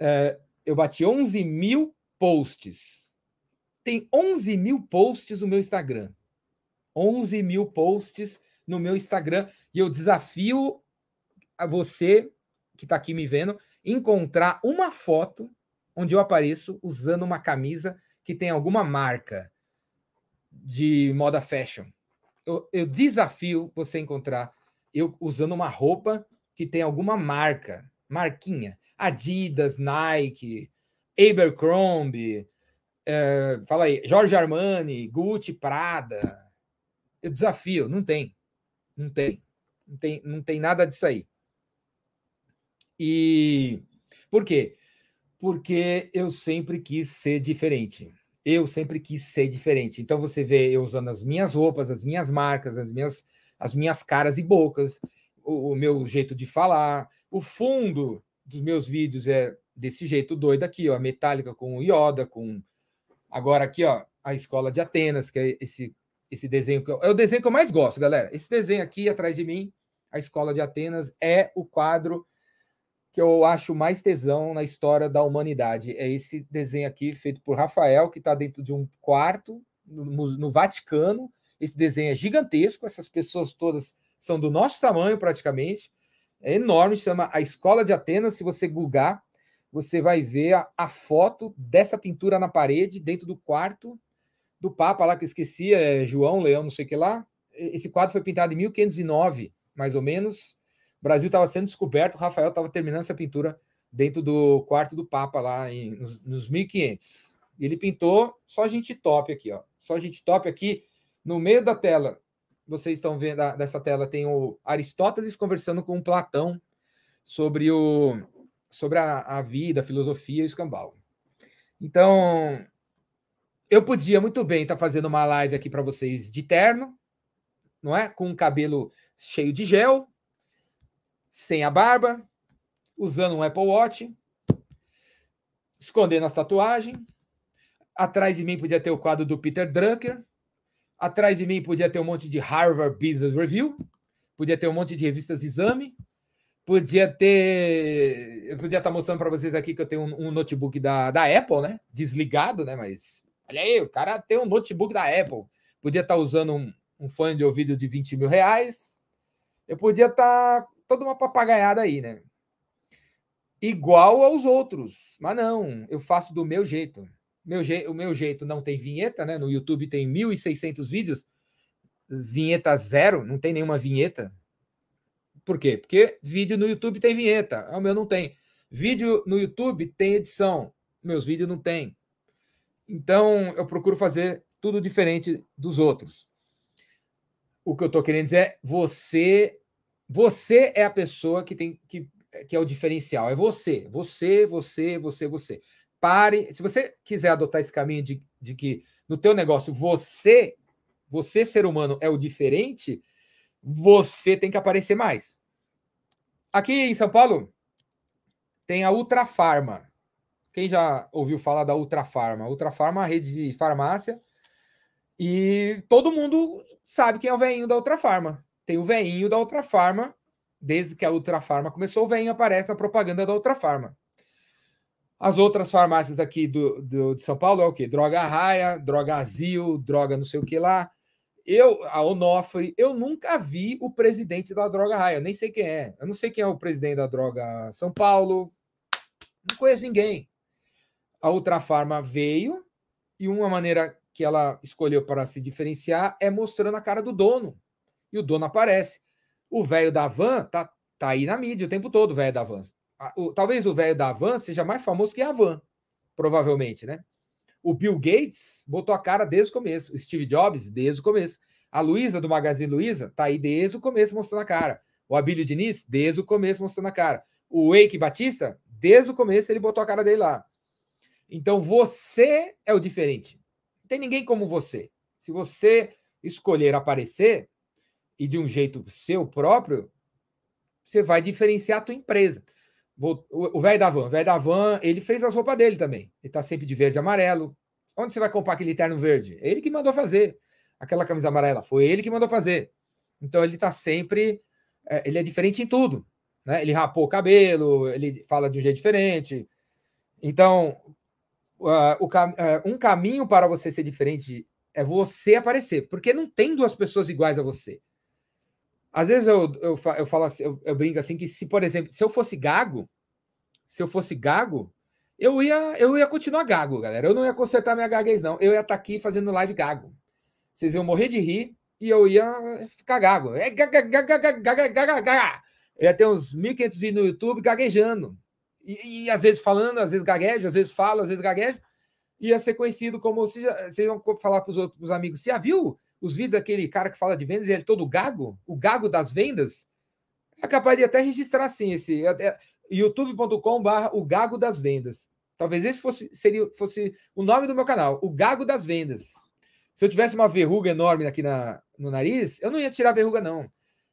é, eu bati 11 mil posts tem 11 mil posts no meu Instagram. 11 mil posts no meu Instagram. E eu desafio a você que está aqui me vendo encontrar uma foto onde eu apareço usando uma camisa que tem alguma marca de moda fashion. Eu, eu desafio você encontrar eu usando uma roupa que tem alguma marca, marquinha, Adidas, Nike, Abercrombie, eh, fala aí, Jorge Armani, Gucci, Prada. Eu desafio, não tem. Não tem. Não tem, não tem nada disso aí. E por quê? Porque eu sempre quis ser diferente. Eu sempre quis ser diferente. Então você vê eu usando as minhas roupas, as minhas marcas, as minhas, as minhas caras e bocas, o, o meu jeito de falar. O fundo dos meus vídeos é desse jeito doido aqui, ó, metálica com o Yoda, com Agora, aqui, ó, a escola de Atenas, que é esse, esse desenho que eu, é o desenho que eu mais gosto, galera. Esse desenho aqui atrás de mim, a escola de Atenas, é o quadro que eu acho mais tesão na história da humanidade. É esse desenho aqui, feito por Rafael, que está dentro de um quarto no, no Vaticano. Esse desenho é gigantesco, essas pessoas todas são do nosso tamanho praticamente. É enorme, chama A Escola de Atenas. Se você googar, você vai ver a, a, foto dessa pintura na parede, dentro do quarto do Papa lá, que eu esqueci, é João Leão, não sei o que lá. Esse quadro foi pintado em 1509, mais ou menos. O Brasil estava sendo descoberto, Rafael estava terminando essa pintura dentro do quarto do Papa lá, em, nos, nos 1500. Ele pintou só gente top aqui, ó. Só gente top aqui. No meio da tela, vocês estão vendo, dessa tela tem o Aristóteles conversando com Platão sobre o sobre a, a vida, a filosofia e o escambau. Então, eu podia muito bem estar tá fazendo uma live aqui para vocês de terno, não é? Com o cabelo cheio de gel, sem a barba, usando um Apple Watch, escondendo as tatuagens. Atrás de mim podia ter o quadro do Peter Drucker. Atrás de mim podia ter um monte de Harvard Business Review. Podia ter um monte de revistas de exame podia ter. Eu podia estar tá mostrando para vocês aqui que eu tenho um, um, notebook da, da Apple, né? Desligado, né? Mas olha aí, o cara tem um notebook da Apple. Podia estar tá usando um, um fone de ouvido de 20 mil reais. Eu podia estar tá toda uma papagaiada aí, né? Igual aos outros. Mas não, eu faço do meu jeito. Meu je... O meu jeito não tem vinheta, né? No YouTube tem 1.600 vídeos. Vinheta zero, não tem nenhuma vinheta por quê? Porque vídeo no YouTube tem vinheta. Ah, o meu não tem. Vídeo no YouTube tem edição. Meus vídeos não tem. Então, eu procuro fazer tudo diferente dos outros. O que eu estou querendo dizer é você. Você é a pessoa que tem que, que é o diferencial. É você. Você, você, você, você. Pare. Se você quiser adotar esse caminho de, de que no teu negócio você, você ser humano é o diferente, você tem que aparecer mais. Aqui em São Paulo tem a Ultra Farma. Quem já ouviu falar da Ultra Farma? é uma rede de farmácia e todo mundo sabe quem é o veinho da Ultra Farma. Tem o veinho da Ultra Farma desde que a Ultra Farma começou, o veinho aparece na propaganda da Ultra Farma. As outras farmácias aqui do, do, de São Paulo é o quê? Droga Raia, Droga Azil, Droga não sei o que lá eu, a Onofre, eu nunca vi o presidente da Droga Raia, nem sei quem é. Eu não sei quem é o presidente da Droga São Paulo, não conheço ninguém. A farma veio e uma maneira que ela escolheu para se diferenciar é mostrando a cara do dono. E o dono aparece. O velho da van tá, tá aí na mídia o tempo todo, o velho da van. talvez o velho da van seja mais famoso que a van, provavelmente, né? O Bill Gates botou a cara desde o começo. O Steve Jobs, desde o começo. A Luísa, do Magazine Luiza, tá aí desde o começo mostrando a cara. O Abílio Diniz, desde o começo mostrando a cara. O Wake Batista, desde o começo ele botou a cara dele lá. Então você é o diferente. Não tem ninguém como você. Se você escolher aparecer e de um jeito seu próprio, você vai diferenciar a tua empresa o velho da van, o velho da van, ele fez as roupas dele também. Ele tá sempre de verde e amarelo. Onde você vai comprar aquele terno verde? Ele que mandou fazer. Aquela camisa amarela foi ele que mandou fazer. Então ele tá sempre. É, ele é diferente em tudo. Né? Ele rapou o cabelo, ele fala de um jeito diferente. Então, uh, o, uh, um caminho para você ser diferente é você aparecer, porque não tem duas pessoas iguais a você. Às vezes eu, eu, eu falo assim, eu, eu brinco assim que se, por exemplo, se eu fosse gago, se eu fosse gago, eu ia, eu ia continuar gago, galera. Eu não ia consertar minha gaguez, não. Eu ia estar tá aqui fazendo live gago. Vocês iam morrer de rir e eu ia ficar gago. É gaga, gaga, gaga, gaga, gaga. Eu ia ter uns 1.500 vídeos no YouTube gaguejando. E, e, às vezes falando, às vezes gaguejo, às vezes falo, às vezes gaguejo. Ia ser conhecido como. Vocês, vocês vão falar para os outros pros amigos: você já viu os vídeos daquele cara que fala de vendas e ele é todo gago, o gago das vendas, é capaz de até registrar sim esse é, é, youtube.com/barra o gago das vendas. Talvez esse fosse seria fosse o nome do meu canal, o gago das vendas. Se eu tivesse uma verruga enorme aqui na, no nariz, eu não ia tirar a verruga não.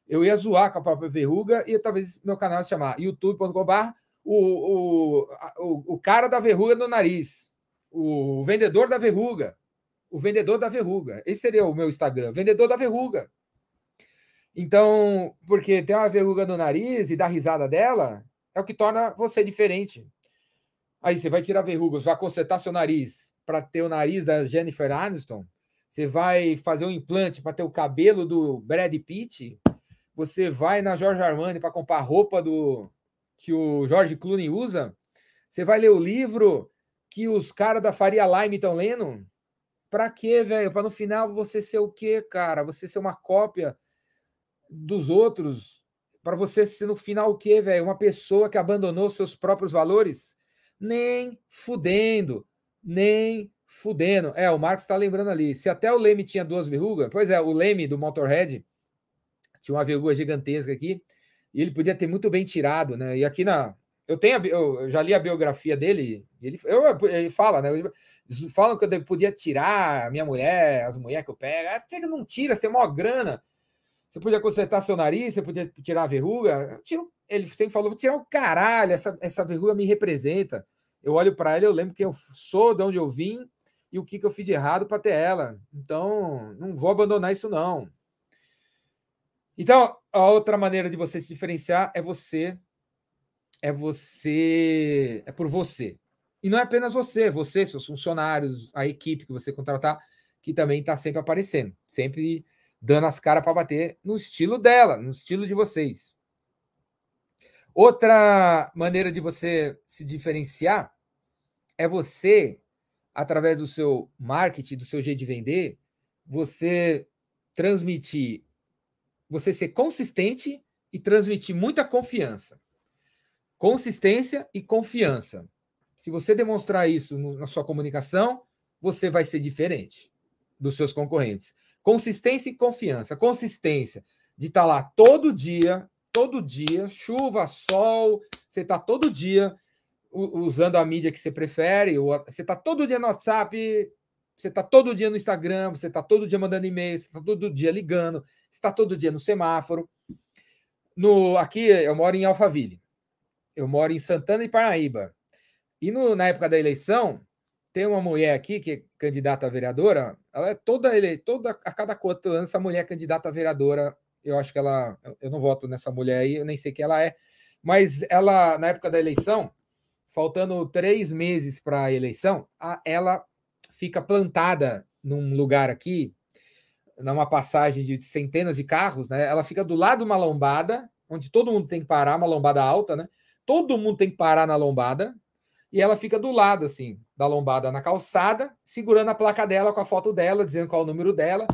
Eu ia zoar com a própria verruga e talvez meu canal se chamar youtube.com/barra o, o, o, o cara da verruga no nariz, o vendedor da verruga o vendedor da verruga. Esse seria o meu Instagram, vendedor da verruga. Então, porque ter uma verruga no nariz e dar risada dela é o que torna você diferente. Aí você vai tirar verrugas, vai consertar seu nariz para ter o nariz da Jennifer Aniston, você vai fazer um implante para ter o cabelo do Brad Pitt, você vai na George Armani para comprar roupa do que o George Clooney usa, você vai ler o livro que os caras da Faria Lime estão lendo, Pra quê, velho? Pra no final você ser o quê, cara? Você ser uma cópia dos outros? Para você ser no final o quê, velho? Uma pessoa que abandonou seus próprios valores? Nem fudendo. Nem fudendo. É, o Marcos tá lembrando ali. Se até o Leme tinha duas verrugas, pois é, o Leme do Motorhead tinha uma verruga gigantesca aqui. E ele podia ter muito bem tirado, né? E aqui na, eu tenho eu já li a biografia dele, ele, eu, ele fala, né? falam que eu podia tirar a minha mulher, as mulheres que eu pego. É, você não tira, você é mó grana. Você podia consertar seu nariz, você podia tirar a verruga. Tiro, ele sempre falou: vou tirar o caralho, essa, essa verruga me representa. Eu olho para ela, eu lembro quem eu sou, de onde eu vim e o que, que eu fiz de errado para ter ela. Então, não vou abandonar isso, não. Então, a outra maneira de você se diferenciar é você é você, é por você. E não é apenas você, você, seus funcionários, a equipe que você contratar, que também está sempre aparecendo, sempre dando as caras para bater no estilo dela, no estilo de vocês. Outra maneira de você se diferenciar é você, através do seu marketing, do seu jeito de vender, você transmitir, você ser consistente e transmitir muita confiança. Consistência e confiança. Se você demonstrar isso no, na sua comunicação, você vai ser diferente dos seus concorrentes. Consistência e confiança. Consistência de estar tá lá todo dia, todo dia, chuva, sol, você está todo dia usando a mídia que você prefere, você está todo dia no WhatsApp, você está todo dia no Instagram, você está todo dia mandando e-mail, você está todo dia ligando, está todo dia no semáforo. No, aqui eu moro em Alphaville eu moro em Santana e Paraíba. E no, na época da eleição, tem uma mulher aqui que é candidata a vereadora. Ela é toda ele, toda a cada quanto anos essa mulher é candidata a vereadora. Eu acho que ela, eu não voto nessa mulher aí, eu nem sei quem ela é, mas ela na época da eleição, faltando três meses para a eleição, ela fica plantada num lugar aqui, numa passagem de centenas de carros, né? Ela fica do lado de uma lombada, onde todo mundo tem que parar, uma lombada alta, né? todo mundo tem que parar na lombada e ela fica do lado, assim, da lombada na calçada, segurando a placa dela com a foto dela, dizendo qual é o número dela.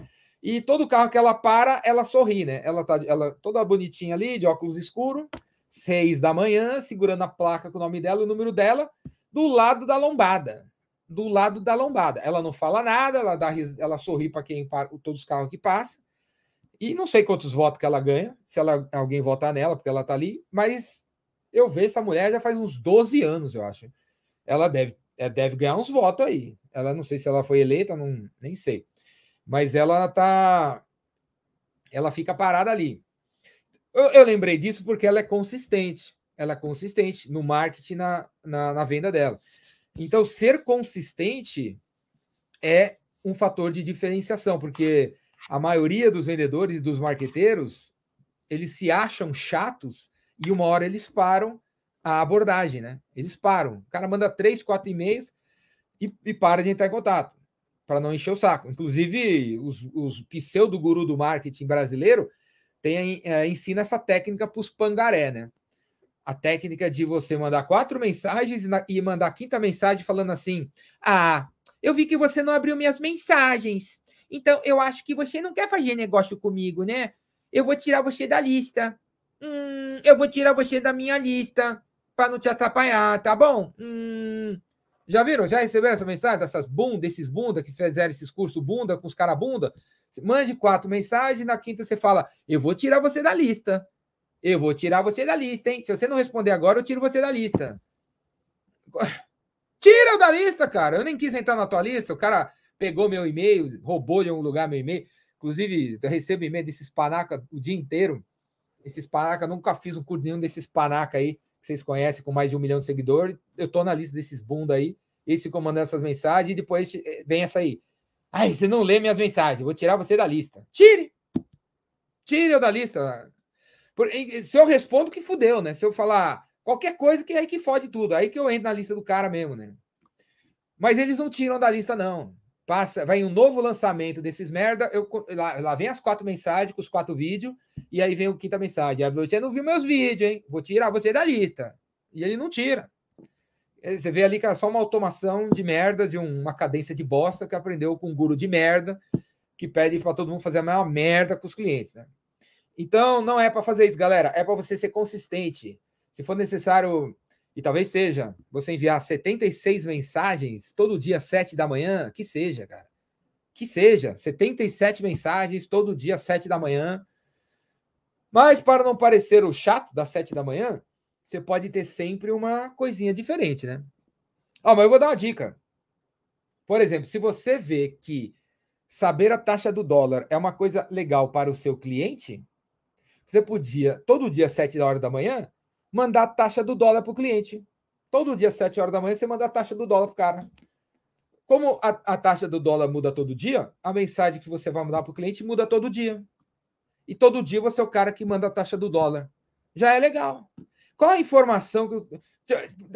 E todo carro que ela para, ela sorri, né? Ela tá ela, toda bonitinha ali, de óculos escuro, seis da manhã, segurando a placa com o nome dela, o número dela, do lado da lombada. Do lado da lombada. Ela não fala nada, ela, dá, ela sorri para quem para todos os carros que passam. E não sei quantos votos que ela ganha, se ela, alguém votar nela, porque ela tá ali, mas eu vejo essa mulher já faz uns 12 anos, eu acho. Ela deve, é, deve ganhar uns votos aí. Ela não sei se ela foi eleita, não, nem sei. Mas ela tá. Ela fica parada ali. Eu, eu lembrei disso porque ela é consistente. Ela é consistente no marketing, na, na, na venda dela. Então, ser consistente é um fator de diferenciação, porque a maioria dos vendedores e dos marqueteiros, eles se acham chatos e uma hora eles param a abordagem, né? Eles param. O cara manda três, quatro e-mails e, e para de entrar em contato, para não encher o saco. Inclusive, os, os pseudo-guru do marketing brasileiro tem, é, eh, ensina essa técnica para os pangaré, né? A técnica de você mandar quatro mensagens e, na, e mandar a quinta mensagem falando assim: Ah, eu vi que você não abriu minhas mensagens. Então, eu acho que você não quer fazer negócio comigo, né? Eu vou tirar você da lista. Hum, eu vou tirar você da minha lista para não te atrapalhar, tá bom? Hum, já viram? Já receberam essa mensagem dessas bunda, desses bunda que fizeram esses cursos bunda com os cara bunda? Mande quatro mensagens, na quinta você fala: "Eu vou tirar você da lista. Eu vou tirar você da lista, hein? Se você não responder agora, eu tiro você da lista." Tira da lista, cara. Eu nem quis entrar na tua lista. O cara pegou meu e-mail, roubou de algum lugar meu e-mail. Inclusive, eu recebo e-mail desses panaca o dia inteiro esses panaca, nunca fiz um curso nenhum desses panaca aí, que vocês conhecem, com mais de um milhão de seguidores. Eu tô na lista desses bunda aí, eles ficam mandando essas mensagens e depois eh, vem essa aí. Ai, você não lê minhas mensagens, vou tirar você da lista. Tire! Tire eu da lista. Se eu respondo, que fudeu, né? Se eu falar qualquer coisa, que é aí que fode tudo. Aí que eu entro na lista do cara mesmo, né? Mas eles não tiram da lista, não passa, vai um novo lançamento desses merda, eu, lá, lá vem as quatro mensagens com os quatro vídeos, e aí vem o quinta mensagem. Ah, você não viu meus vídeos, hein? Vou tirar você da lista. E ele não tira. É, você vê ali que era só uma automação de merda, de uma cadência de bosta que aprendeu com um guru de merda, que pede para todo mundo fazer a maior merda com os clientes, né? Então, não é para fazer isso, galera. É para você ser consistente. Se for necessário e talvez seja você enviar 76 mensagens todo dia, 7 da manhã, que seja, cara. Que seja, 77 mensagens todo dia, 7 da manhã. Mas para não parecer o chato das 7 da manhã, você pode ter sempre uma coisinha diferente, né? ah mas eu vou dar uma dica. Por exemplo, se você vê que saber a taxa do dólar é uma coisa legal para o seu cliente, você podia, todo dia, 7 da hora da manhã, mandar a taxa do dólar para o cliente. Todo dia, às 7 horas da manhã, você manda a taxa do dólar para o cara. Como a, a, taxa do dólar muda todo dia, a mensagem que você vai mandar para o cliente muda todo dia. E todo dia você é o cara que manda a taxa do dólar. Já é legal. Qual a informação que.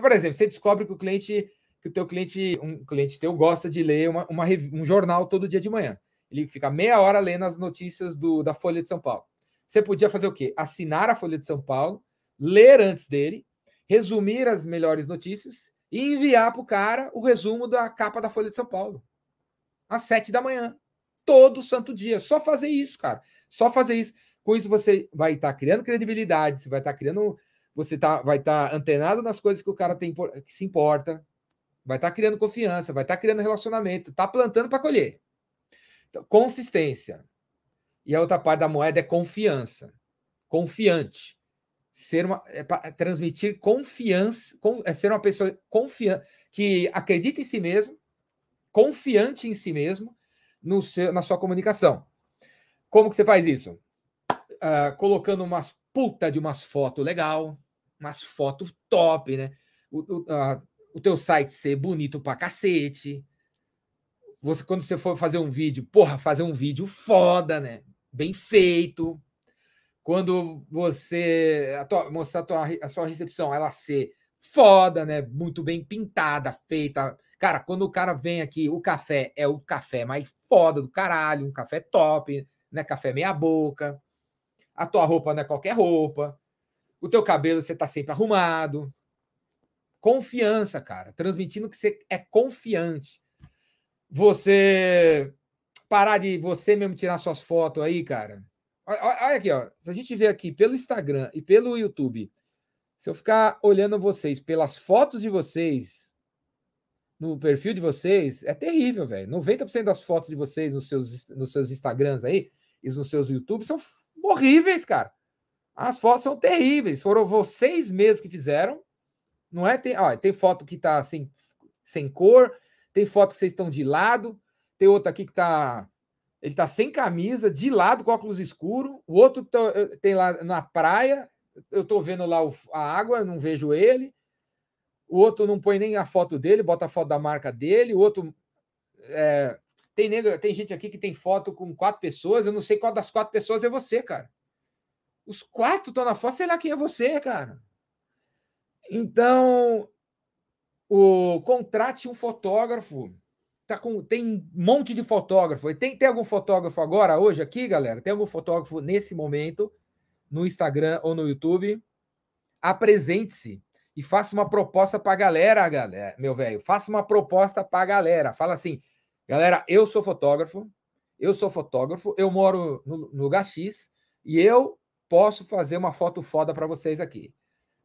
Por exemplo, você descobre que o cliente, que o teu cliente, um cliente teu gosta de ler uma, uma um jornal todo dia de manhã. Ele fica meia hora lendo as notícias do, da Folha de São Paulo. Você podia fazer o quê? Assinar a Folha de São Paulo ler antes dele, resumir as melhores notícias e enviar para o cara o resumo da capa da Folha de São Paulo. Às sete da manhã. Todo santo dia. Só fazer isso, cara. Só fazer isso. Com isso, você vai estar tá criando credibilidade, você vai estar tá criando. Você tá, vai estar tá antenado nas coisas que o cara tem que se importa. Vai estar tá criando confiança, vai estar tá criando relacionamento, tá plantando para colher. Então, consistência. E a outra parte da moeda é confiança. Confiante ser uma é, é transmitir confiança, com, é ser uma pessoa confiante que acredita em si mesmo, confiante em si mesmo no seu, na sua comunicação. Como que você faz isso? Uh, colocando umas puta de umas fotos legal, umas fotos top, né? O, o, uh, o teu site ser bonito pra cacete. Você, quando você for fazer um vídeo, porra, fazer um vídeo foda, né? Bem feito, quando você a tua, mostrar a, tua, a sua recepção, ela ser foda, né? Muito bem pintada, feita. Cara, quando o cara vem aqui, o café é o café mais foda do caralho, um café top, né? Café meia boca. A tua roupa não é qualquer roupa. O teu cabelo você tá sempre arrumado. Confiança, cara, transmitindo que você é confiante. Você parar de você mesmo tirar suas fotos aí, cara Olha aqui, ó. Se a gente vê aqui pelo Instagram e pelo YouTube, se eu ficar olhando vocês pelas fotos de vocês, no perfil de vocês, é terrível, velho. 90% das fotos de vocês nos seus, nos seus Instagrams aí e nos seus YouTube são horríveis, cara. As fotos são terríveis. Foram vocês mesmos que fizeram. Não é? Tem, ó, tem foto que tá sem, sem cor, tem foto que vocês estão de lado, tem outra aqui que tá ele está sem camisa, de lado com óculos escuro. O outro tá, eh, tem lá na praia. Eu estou vendo lá o, a água, não vejo ele. O outro não põe nem a foto dele, bota a foto da marca dele. O outro é, tem negro, tem gente aqui que tem foto com quatro pessoas. Eu não sei qual das quatro pessoas é você, cara. Os quatro estão na foto, sei lá quem é você, cara. Então, o contrate um fotógrafo tá com, tem um monte de fotógrafo. Tem, tem algum fotógrafo agora, hoje, aqui, galera? Tem algum fotógrafo nesse momento, no Instagram ou no YouTube? Apresente-se e faça uma proposta para a galera, galera, meu velho. Faça uma proposta para a galera. Fala assim, galera, eu sou fotógrafo, eu sou fotógrafo, eu moro no, no lugar X e eu posso fazer uma foto foda para vocês aqui.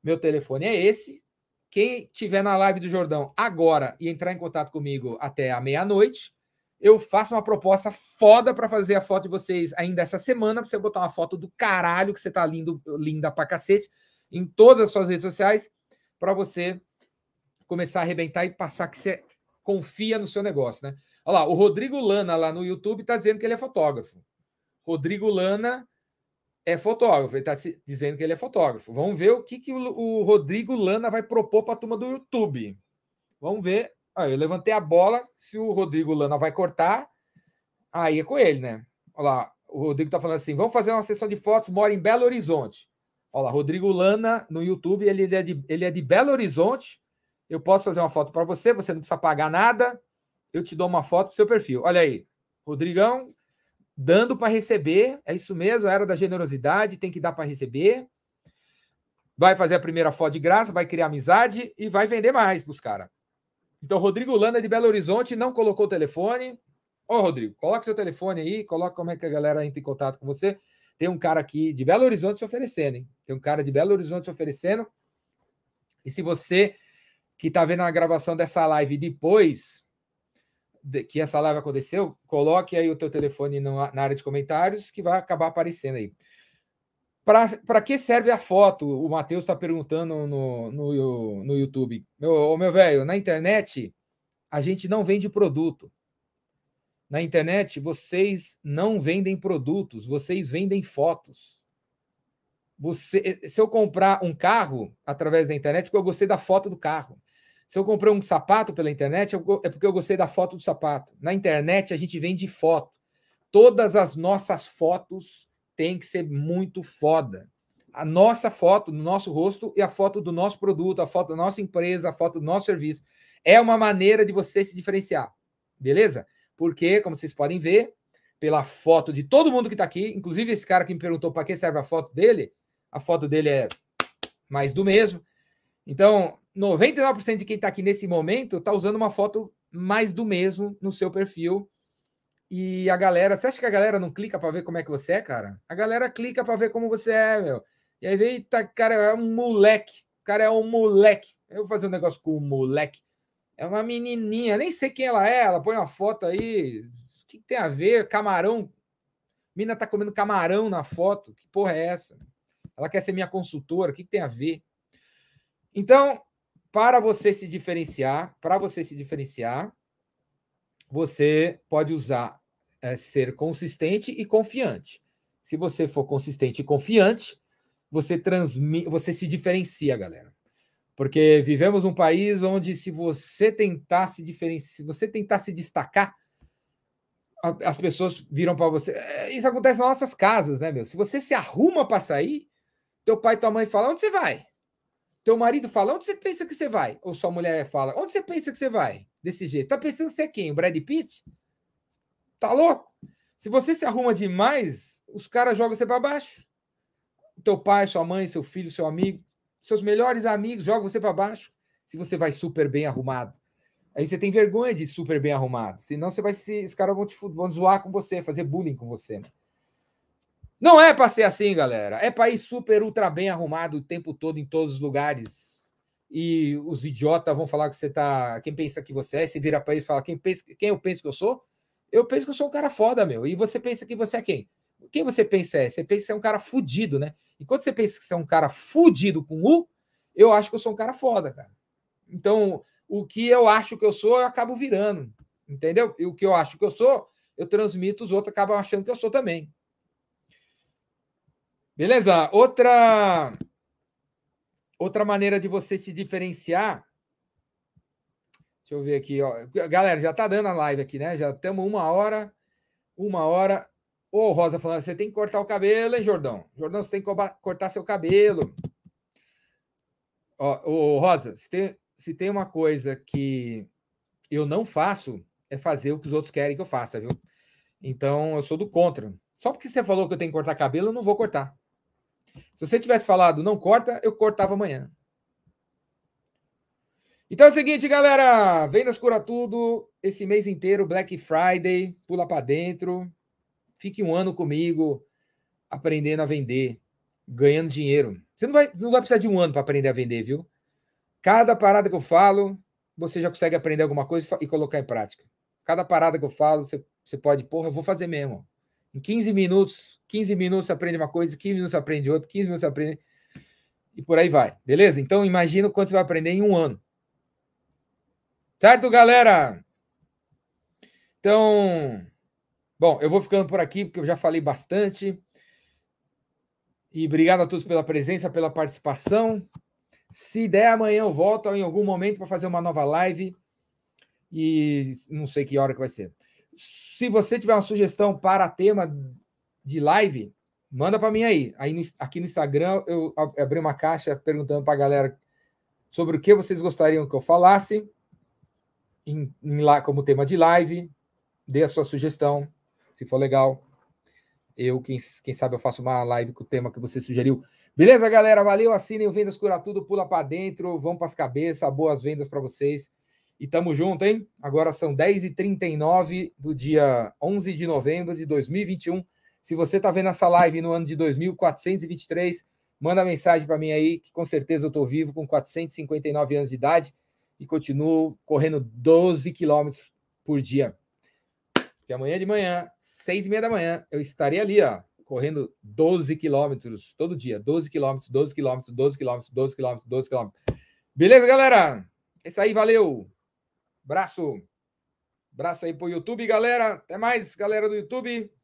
Meu telefone é esse, quem tiver na live do Jordão agora e entrar em contato comigo até a meia-noite, eu faço uma proposta foda para fazer a foto de vocês ainda essa semana, para você botar uma foto do caralho que você tá lindo, linda pra cacete em todas as suas redes sociais, para você começar a arrebentar e passar que você confia no seu negócio, né? Olha lá, o Rodrigo Lana lá no YouTube tá dizendo que ele é fotógrafo. Rodrigo Lana é fotógrafo, ele está dizendo que ele é fotógrafo. Vamos ver o que, que o, Rodrigo Lana vai propor para a turma do YouTube. Vamos ver. Aí eu levantei a bola, se o Rodrigo Lana vai cortar, aí é com ele, né? Olha lá, o Rodrigo está falando assim: vamos fazer uma sessão de fotos, mora em Belo Horizonte. Olha lá, Rodrigo Lana no YouTube, ele é de, ele é de Belo Horizonte. Eu posso fazer uma foto para você, você não precisa pagar nada. Eu te dou uma foto do seu perfil. Olha aí, Rodrigão dando para receber, é isso mesmo, era da generosidade, tem que dar para receber. Vai fazer a primeira foto de graça, vai criar amizade e vai vender mais para os caras. Então, Rodrigo Landa de Belo Horizonte não colocou o telefone. Ô, Rodrigo, coloca seu telefone aí, coloca como é que a galera entra em contato com você. Tem um cara aqui de Belo Horizonte se oferecendo, hein? Tem um cara de Belo Horizonte se oferecendo. E se você que está vendo a gravação dessa live depois, que essa live aconteceu, coloque aí o teu telefone na área de comentários que vai acabar aparecendo aí. Para que serve a foto? O Matheus está perguntando no, no, no YouTube. Meu, meu velho, na internet a gente não vende produto. Na internet vocês não vendem produtos, vocês vendem fotos. Você, se eu comprar um carro através da internet, porque eu gostei da foto do carro. Se eu comprei um sapato pela internet, é porque eu gostei da foto do sapato. Na internet, a gente vende foto. Todas as nossas fotos têm que ser muito foda. A nossa foto, no nosso rosto, e a foto do nosso produto, a foto da nossa empresa, a foto do nosso serviço. É uma maneira de você se diferenciar, beleza? Porque, como vocês podem ver, pela foto de todo mundo que está aqui, inclusive esse cara que me perguntou para que serve a foto dele, a foto dele é mais do mesmo. Então, 99% de quem está aqui nesse momento está usando uma foto mais do mesmo no seu perfil. E a galera, você acha que a galera não clica para ver como é que você é, cara? A galera clica para ver como você é, meu. E aí vem, tá, cara, é um moleque. O cara é um moleque. Eu vou fazer um negócio com um moleque. É uma menininha, nem sei quem ela é. Ela põe uma foto aí. O que, tem a ver? Camarão. Mina tá comendo camarão na foto. Que porra é essa? Ela quer ser minha consultora. O que tem a ver? Então, para você se diferenciar, para você se diferenciar, você pode usar é, ser consistente e confiante. Se você for consistente e confiante, você transmite, você se diferencia, galera. Porque vivemos um país onde se você tentar se diferenciar, se você tentar se destacar, as pessoas viram para você. Eh, isso acontece nas nossas casas, né, meu? Se você se arruma para sair, teu pai e tua mãe falam: "Onde você vai?" Teu marido fala, onde você pensa que você vai? Ou sua mulher fala, onde você pensa que você vai? Desse jeito. Tá pensando que você é quem? O Brad Pitt? Tá louco? Se você se arruma demais, os caras jogam você para baixo. Teu pai, sua mãe, seu filho, seu amigo, seus melhores amigos jogam você para baixo. Se você vai super bem arrumado. Aí você tem vergonha de ir super bem arrumado. Senão você vai se. Os caras vão, te, vão zoar com você, fazer bullying com você. Né? Não é para ser assim, galera. É país super, ultra bem arrumado o tempo todo, em todos os lugares. E os idiotas vão falar que você tá. Quem pensa que você é, se vira para eles e fala: quem, pensa... quem eu penso que eu sou? Eu penso que eu sou um cara foda, meu. E você pensa que você é quem? Quem você pensa é? Você pensa que você é um cara fudido, né? E quando você pensa que você é um cara fudido com U, eu acho que eu sou um cara foda, cara. Então, o que eu acho que eu sou, eu acabo virando. Entendeu? E o que eu acho que eu sou, eu transmito, os outros acabam achando que eu sou também. Beleza? Outra outra maneira de você se diferenciar. Deixa eu ver aqui, ó. Galera, já tá dando a live aqui, né? Já estamos uma hora, uma hora. Ô, Rosa falando, você tem que cortar o cabelo, hein, Jordão? Jordão, você tem que cortar seu cabelo. Ó, ô, Rosa, se tem, se tem uma coisa que eu não faço, é fazer o que os outros querem que eu faça, viu? Então, eu sou do contra. Só porque você falou que eu tenho que cortar cabelo, eu não vou cortar. Se você tivesse falado não corta, eu cortava amanhã. Então é o seguinte, galera. Vendas cura tudo esse mês inteiro, Black Friday, pula para dentro. Fique um ano comigo aprendendo a vender, ganhando dinheiro. Você não vai, não vai precisar de um ano para aprender a vender, viu? Cada parada que eu falo, você já consegue aprender alguma coisa e colocar em prática. Cada parada que eu falo, você, você pode, porra, eu vou fazer mesmo. Em 15 minutos, 15 minutos você aprende uma coisa, 15 minutos você aprende outra, 15 minutos você aprende. E por aí vai, beleza? Então imagina o quanto você vai aprender em um ano. Certo, galera? Então, bom, eu vou ficando por aqui, porque eu já falei bastante. E obrigado a todos pela presença, pela participação. Se der, amanhã eu volto em algum momento para fazer uma nova live. E não sei que hora que vai ser. Se você tiver uma sugestão para tema de live, manda para mim aí. aí no, aqui no Instagram eu abri uma caixa perguntando para a galera sobre o que vocês gostariam que eu falasse em, em lá como tema de live. Dê a sua sugestão, se for legal. Eu, quem, quem sabe, eu faço uma live com o tema que você sugeriu. Beleza, galera? Valeu, assinem o Vendas Cura Tudo, pula para dentro, vão para as cabeças, boas vendas para vocês. E tamo junto, hein? Agora são 10h39 do dia 11 de novembro de 2021. Se você tá vendo essa live no ano de 2423, manda mensagem para mim aí, que com certeza eu tô vivo com 459 anos de idade e continuo correndo 12 quilômetros por dia. Que amanhã de manhã, 6h30 da manhã, eu estarei ali, ó, correndo 12 quilômetros todo dia. 12 quilômetros, 12 quilômetros, 12 quilômetros, 12 quilômetros, 12 quilômetros. Beleza, galera? É isso aí, valeu! Braço. Braço aí pro YouTube, galera. Até mais, galera do YouTube.